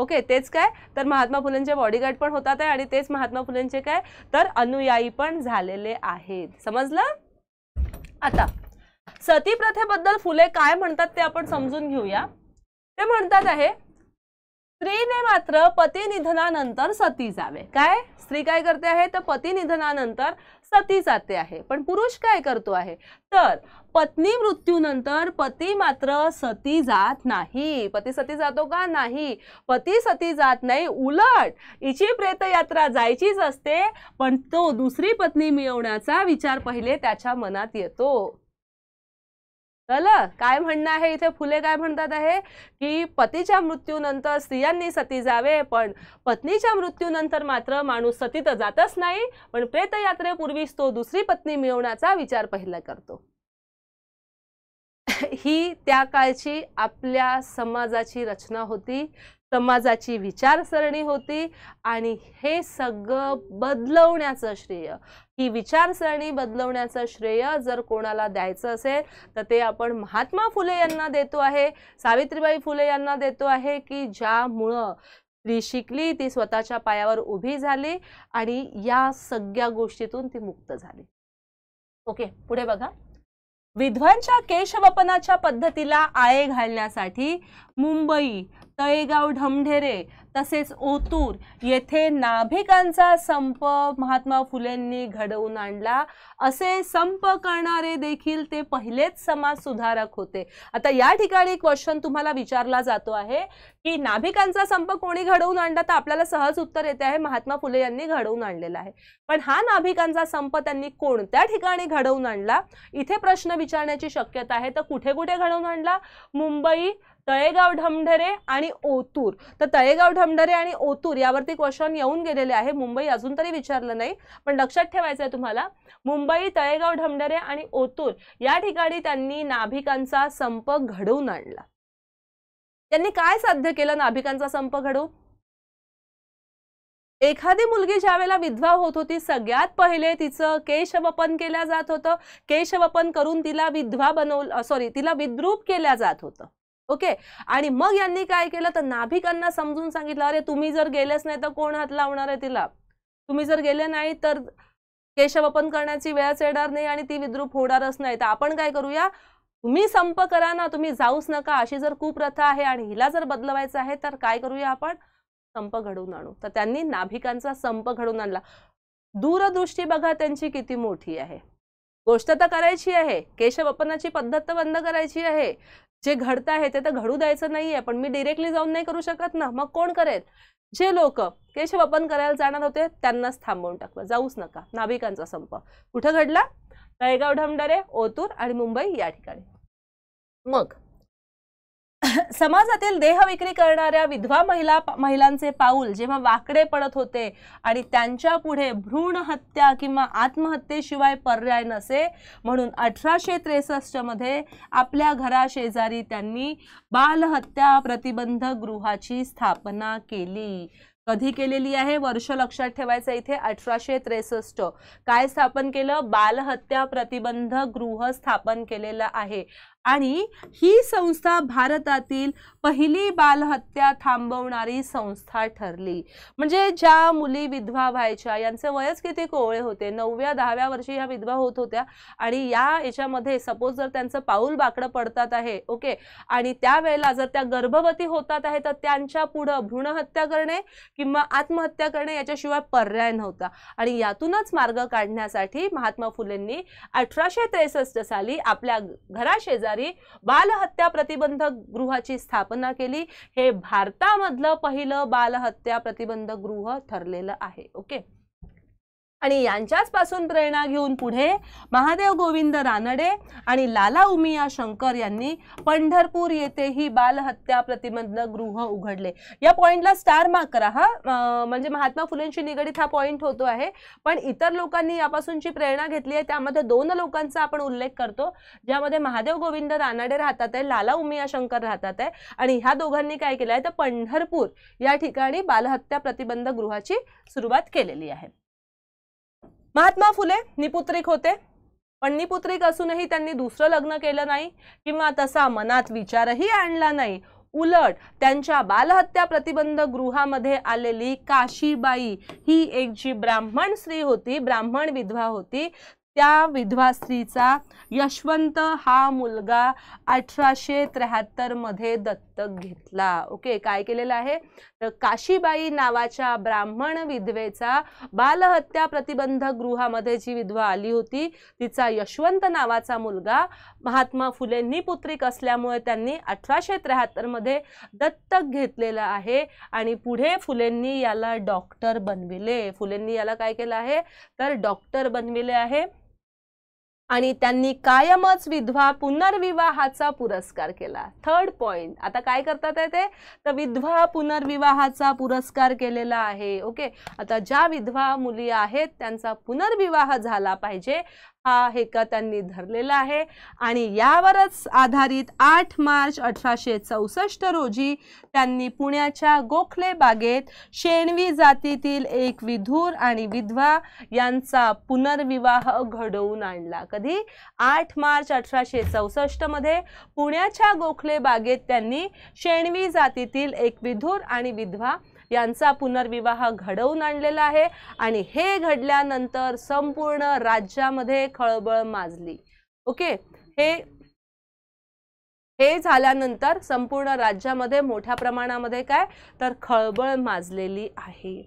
ओके तेच काय तर महात्मा फुलेंचे बॉडीगार्ड पण होतात आहे आणि तेच महात्मा फुलेंचे काय तर अनुयायी पण झालेले आहेत समजलं आता सती प्रथेबद्दल फुले काय म्हणतात ते आपण समजून घेऊया ते म्हणतात आहे स्त्रीने मात्र पती निधनानंतर सती जावे काय स्त्री काय करते आहे तर पती निधनानंतर सती जाते आहे पण पुरुष काय करतो आहे तर पत्नी मृत्यूनंतर पती मात्र सती जात नाही पती सती जातो का नाही पती सती जात नाही उलट हिची प्रेतयात्रा जायचीच असते पण तो दुसरी पत्नी मिळवण्याचा विचार पहिले त्याच्या मनात येतो झालं काय म्हणणं आहे इथे फुले काय म्हणतात आहे की पतीच्या मृत्यूनंतर स्त्रियांनी सती जावे पण पत्नीच्या मृत्यूनंतर मात्र माणूस सती तर जातच नाही पण प्रेतयात्रेपूर्वीच तो दुसरी पत्नी मिळवण्याचा विचार पहिला करतो ही त्या काळची आपल्या समाजाची रचना होती समाजाची विचारसरणी होती आणि हे सगळं बदलवण्याचं श्रेय ही विचारसरणी बदलवण्याचं श्रेय जर कोणाला द्यायचं असेल तर ते आपण महात्मा फुले यांना देतो आहे सावित्रीबाई फुले यांना देतो आहे की ज्यामुळं ती शिकली ती स्वतःच्या पायावर उभी झाली आणि या सगळ्या गोष्टीतून ती मुक्त झाली ओके पुढे बघा विधवांच्या केशवपनाच्या पद्धतीला आळे घालण्यासाठी मुंबई तळेगाव ढमढेरे तसेच ओतूर येथे नाभिकांचा संप महात्मा फुलेंनी घडवून आणला असे संप करणारे देखील ते पहिलेच समाज सुधारक होते आता या ठिकाणी क्वेश्चन तुम्हाला विचारला जातो आहे की नाभिकांचा संप कोणी घडवून आणला तर आपल्याला सहज उत्तर येते आहे महात्मा फुले यांनी घडवून आणलेला आहे पण हा नाभिकांचा संप त्यांनी कोणत्या ठिकाणी घडवून आणला इथे प्रश्न विचारण्याची शक्यता आहे तर कुठे कुठे घडवून आणला मुंबई तळेगाव ढमढरे आणि ओतूर तर तळेगाव ढमढरे आणि ओतूर यावरती क्वेश्चन येऊन गेलेले आहे मुंबई अजून तरी विचारलं नाही पण लक्षात ठेवायचं आहे तुम्हाला मुंबई तळेगाव ढमढरे आणि ओतूर या ठिकाणी त्यांनी नाभिकांचा संप घडवून आणला त्यांनी काय साध्य केलं नाभिकांचा संप घडवून एखादी मुलगी वेळेला विधवा होत होती सगळ्यात पहिले तिचं केशवपन केल्या जात होतं केशवपन करून तिला विधवा बनव सॉरी तिला विद्रूप केल्या जात होतं ओके आणि मग यांनी काय केलं तर नाभिकांना समजून सांगितलं अरे तुम्ही जर गेलेच नाही तर कोण हात लावणार आहे तिला तुम्ही जर गेले नाही तर केशवपन करण्याची वेळच येणार नाही आणि ती विद्रूप होणारच नाही तर आपण काय करूया तुम्ही संप करा ना तुम्ही जाऊच नका अशी जर कुप्रथा आहे आणि हिला जर बदलवायचं आहे तर काय करूया आपण संप घडवून आणू तर त्यांनी नाभिकांचा संप घडवून आणला दूरदृष्टी बघा त्यांची किती मोठी आहे गोष्ट तर करायची आहे केशवपनाची पद्धत तर बंद करायची आहे जे घडत आहे ते तर घडू द्यायचं नाही आहे पण मी डिरेक्टली जाऊन नाही करू शकत ना मग कोण करेल जे लोक केशवपन करायला जाणार होते त्यांनाच थांबवून टाकलं जाऊच नका नाभिकांचा संप कुठं घडला तळेगाव ढमडरे ओतूर आणि मुंबई या ठिकाणी मग समाजातील देह विक्री करणाऱ्या विधवा महिला महिलांचे पाऊल जेव्हा वाकडे पडत होते आणि त्यांच्या पुढे भ्रूण हत्या किंवा आत्महत्येशिवाय पर्याय नसे म्हणून अठराशे त्रेसष्टमध्ये आपल्या घराशेजारी त्यांनी बालहत्या प्रतिबंध गृहाची स्थापना केली कधी केलेली आहे वर्ष लक्षात ठेवायचं इथे अठराशे त्रेसष्ट काय स्थापन केलं बालहत्या प्रतिबंध गृह स्थापन केलेलं आहे आणि ही संस्था भारतातील पहिली बालहत्या थांबवणारी संस्था ठरली म्हणजे ज्या मुली विधवा व्हायच्या यांचे वयच किती कोवळे होते नवव्या दहाव्या वर्षी ह्या विधवा होत होत्या आणि या याच्यामध्ये सपोज जर त्यांचं पाऊल बाकडं पडतात आहे ओके आणि त्यावेळेला जर त्या गर्भवती होतात आहे तर त्यांच्या पुढं भ्रूणहत्या करणे किंवा आत्महत्या करणे याच्याशिवाय पर्याय नव्हता आणि यातूनच मार्ग काढण्यासाठी महात्मा फुलेंनी अठराशे साली आपल्या घराशेजारी बालहत्या प्रतिबंधक गृहाची स्थापना केली हे भारतामधलं पहिलं बालहत्या प्रतिबंधक गृह ठरलेलं आहे ओके आणि यांच्याच पासून प्रेरणा घेऊन पुढे महादेव गोविंद रानडे आणि लाला उमिया शंकर यांनी पंढरपूर येथे ही बालहत्या प्रतिबंध गृह उघडले या पॉईंटला स्टार मार्क करा हा म्हणजे महात्मा फुलेंशी निगडीत हा पॉईंट होतो आहे पण इतर लोकांनी यापासून जी प्रेरणा घेतली आहे त्यामध्ये दोन लोकांचा आपण उल्लेख करतो ज्यामध्ये महादेव गोविंद रानडे राहतात आहे लाला उमिया शंकर राहतात आहे आणि ह्या दोघांनी काय केलं आहे तर पंढरपूर या ठिकाणी बालहत्या प्रतिबंध गृहाची सुरुवात केलेली आहे महात्मा फुले निपुत्रिक होते पण निपुत्रिक असूनही त्यांनी दुसरं लग्न केलं नाही किंवा तसा मनात विचारही आणला नाही उलट त्यांच्या बालहत्या प्रतिबंध गृहामध्ये आलेली काशीबाई ही एक जी ब्राह्मण स्त्री होती ब्राह्मण विधवा होती त्या विधवा स्त्रीचा यशवंत हा मुलगा अठराशे त्र्याहत्तरमध्ये दत्तक घेतला ओके काय केलेलं आहे तर काशीबाई नावाच्या ब्राह्मण विधवेचा बालहत्या प्रतिबंध गृहामध्ये जी विधवा आली होती तिचा यशवंत नावाचा मुलगा महात्मा फुलेंनी पुत्रिक असल्यामुळे त्यांनी अठराशे त्र्याहत्तरमध्ये दत्तक घेतलेला आहे आणि पुढे फुलेंनी याला डॉक्टर बनविले फुलेंनी याला काय केलं आहे तर डॉक्टर बनविले आहे आणि त्यांनी कायमच विधवा पुनर्विवाहाचा पुरस्कार केला थर्ड पॉइंट आता काय करतात आहे ते तर विधवा पुनर्विवाहाचा पुरस्कार केलेला आहे ओके आता ज्या विधवा मुली आहेत त्यांचा पुनर्विवाह झाला पाहिजे हा हेका त्यांनी धरलेला आहे आणि यावरच आधारित आठ मार्च अठराशे चौसष्ट रोजी त्यांनी पुण्याच्या गोखले बागेत शेणवी जातीतील एक विधूर आणि विधवा यांचा पुनर्विवाह घडवून आणला कधी आठ मार्च अठराशे चौसष्टमध्ये पुण्याच्या गोखले बागेत त्यांनी शेणवी जातीतील एक विधूर आणि विधवा यांचा पुनर्विवाह घडवून आणलेला आहे आणि हे घडल्यानंतर संपूर्ण राज्यामध्ये खळबळ माजली ओके हे हे झाल्यानंतर संपूर्ण राज्यामध्ये मोठ्या प्रमाणामध्ये काय तर खळबळ माजलेली आहे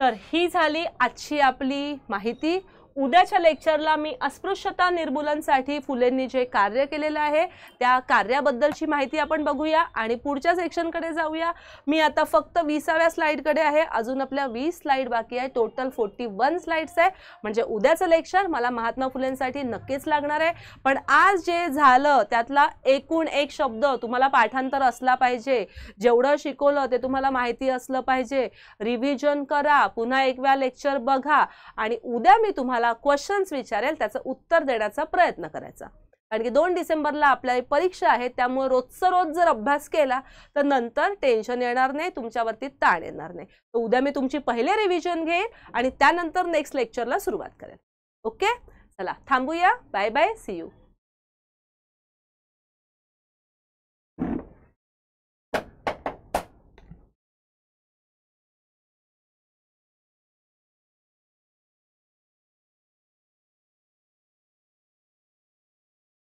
तर ही झाली आजची आपली माहिती उद्याच्या लेक्चरला मी अस्पृश्यता निर्मूलनसाठी फुलेंनी जे कार्य केलेलं आहे त्या कार्याबद्दलची माहिती आपण बघूया आणि पुढच्या सेक्शनकडे जाऊया मी आता फक्त विसाव्या स्लाईडकडे आहे अजून आपल्या वीस स्लाईड बाकी आहे टोटल फोर्टी वन स्लाईड्स आहे म्हणजे उद्याचं लेक्चर मला महात्मा फुलेंसाठी नक्कीच लागणार आहे पण आज जे झालं त्यातला एकूण एक शब्द तुम्हाला पाठांतर असला पाहिजे जेवढं शिकवलं ते तुम्हाला माहिती असलं पाहिजे रिव्हिजन करा पुन्हा एक वेळा लेक्चर बघा आणि उद्या मी तुम्हाला तुम्हाला क्वेश्चन्स विचारेल त्याचं उत्तर देण्याचा प्रयत्न करायचा कारण की दोन डिसेंबरला आपल्या परीक्षा आहे त्यामुळे रोजचा रोज जर अभ्यास केला तर नंतर टेन्शन येणार नाही तुमच्यावरती ताण येणार नाही तर उद्या मी तुमची पहिले रिव्हिजन घेईन आणि त्यानंतर नेक्स्ट लेक्चरला सुरुवात करेन ओके चला थांबूया बाय बाय सी यू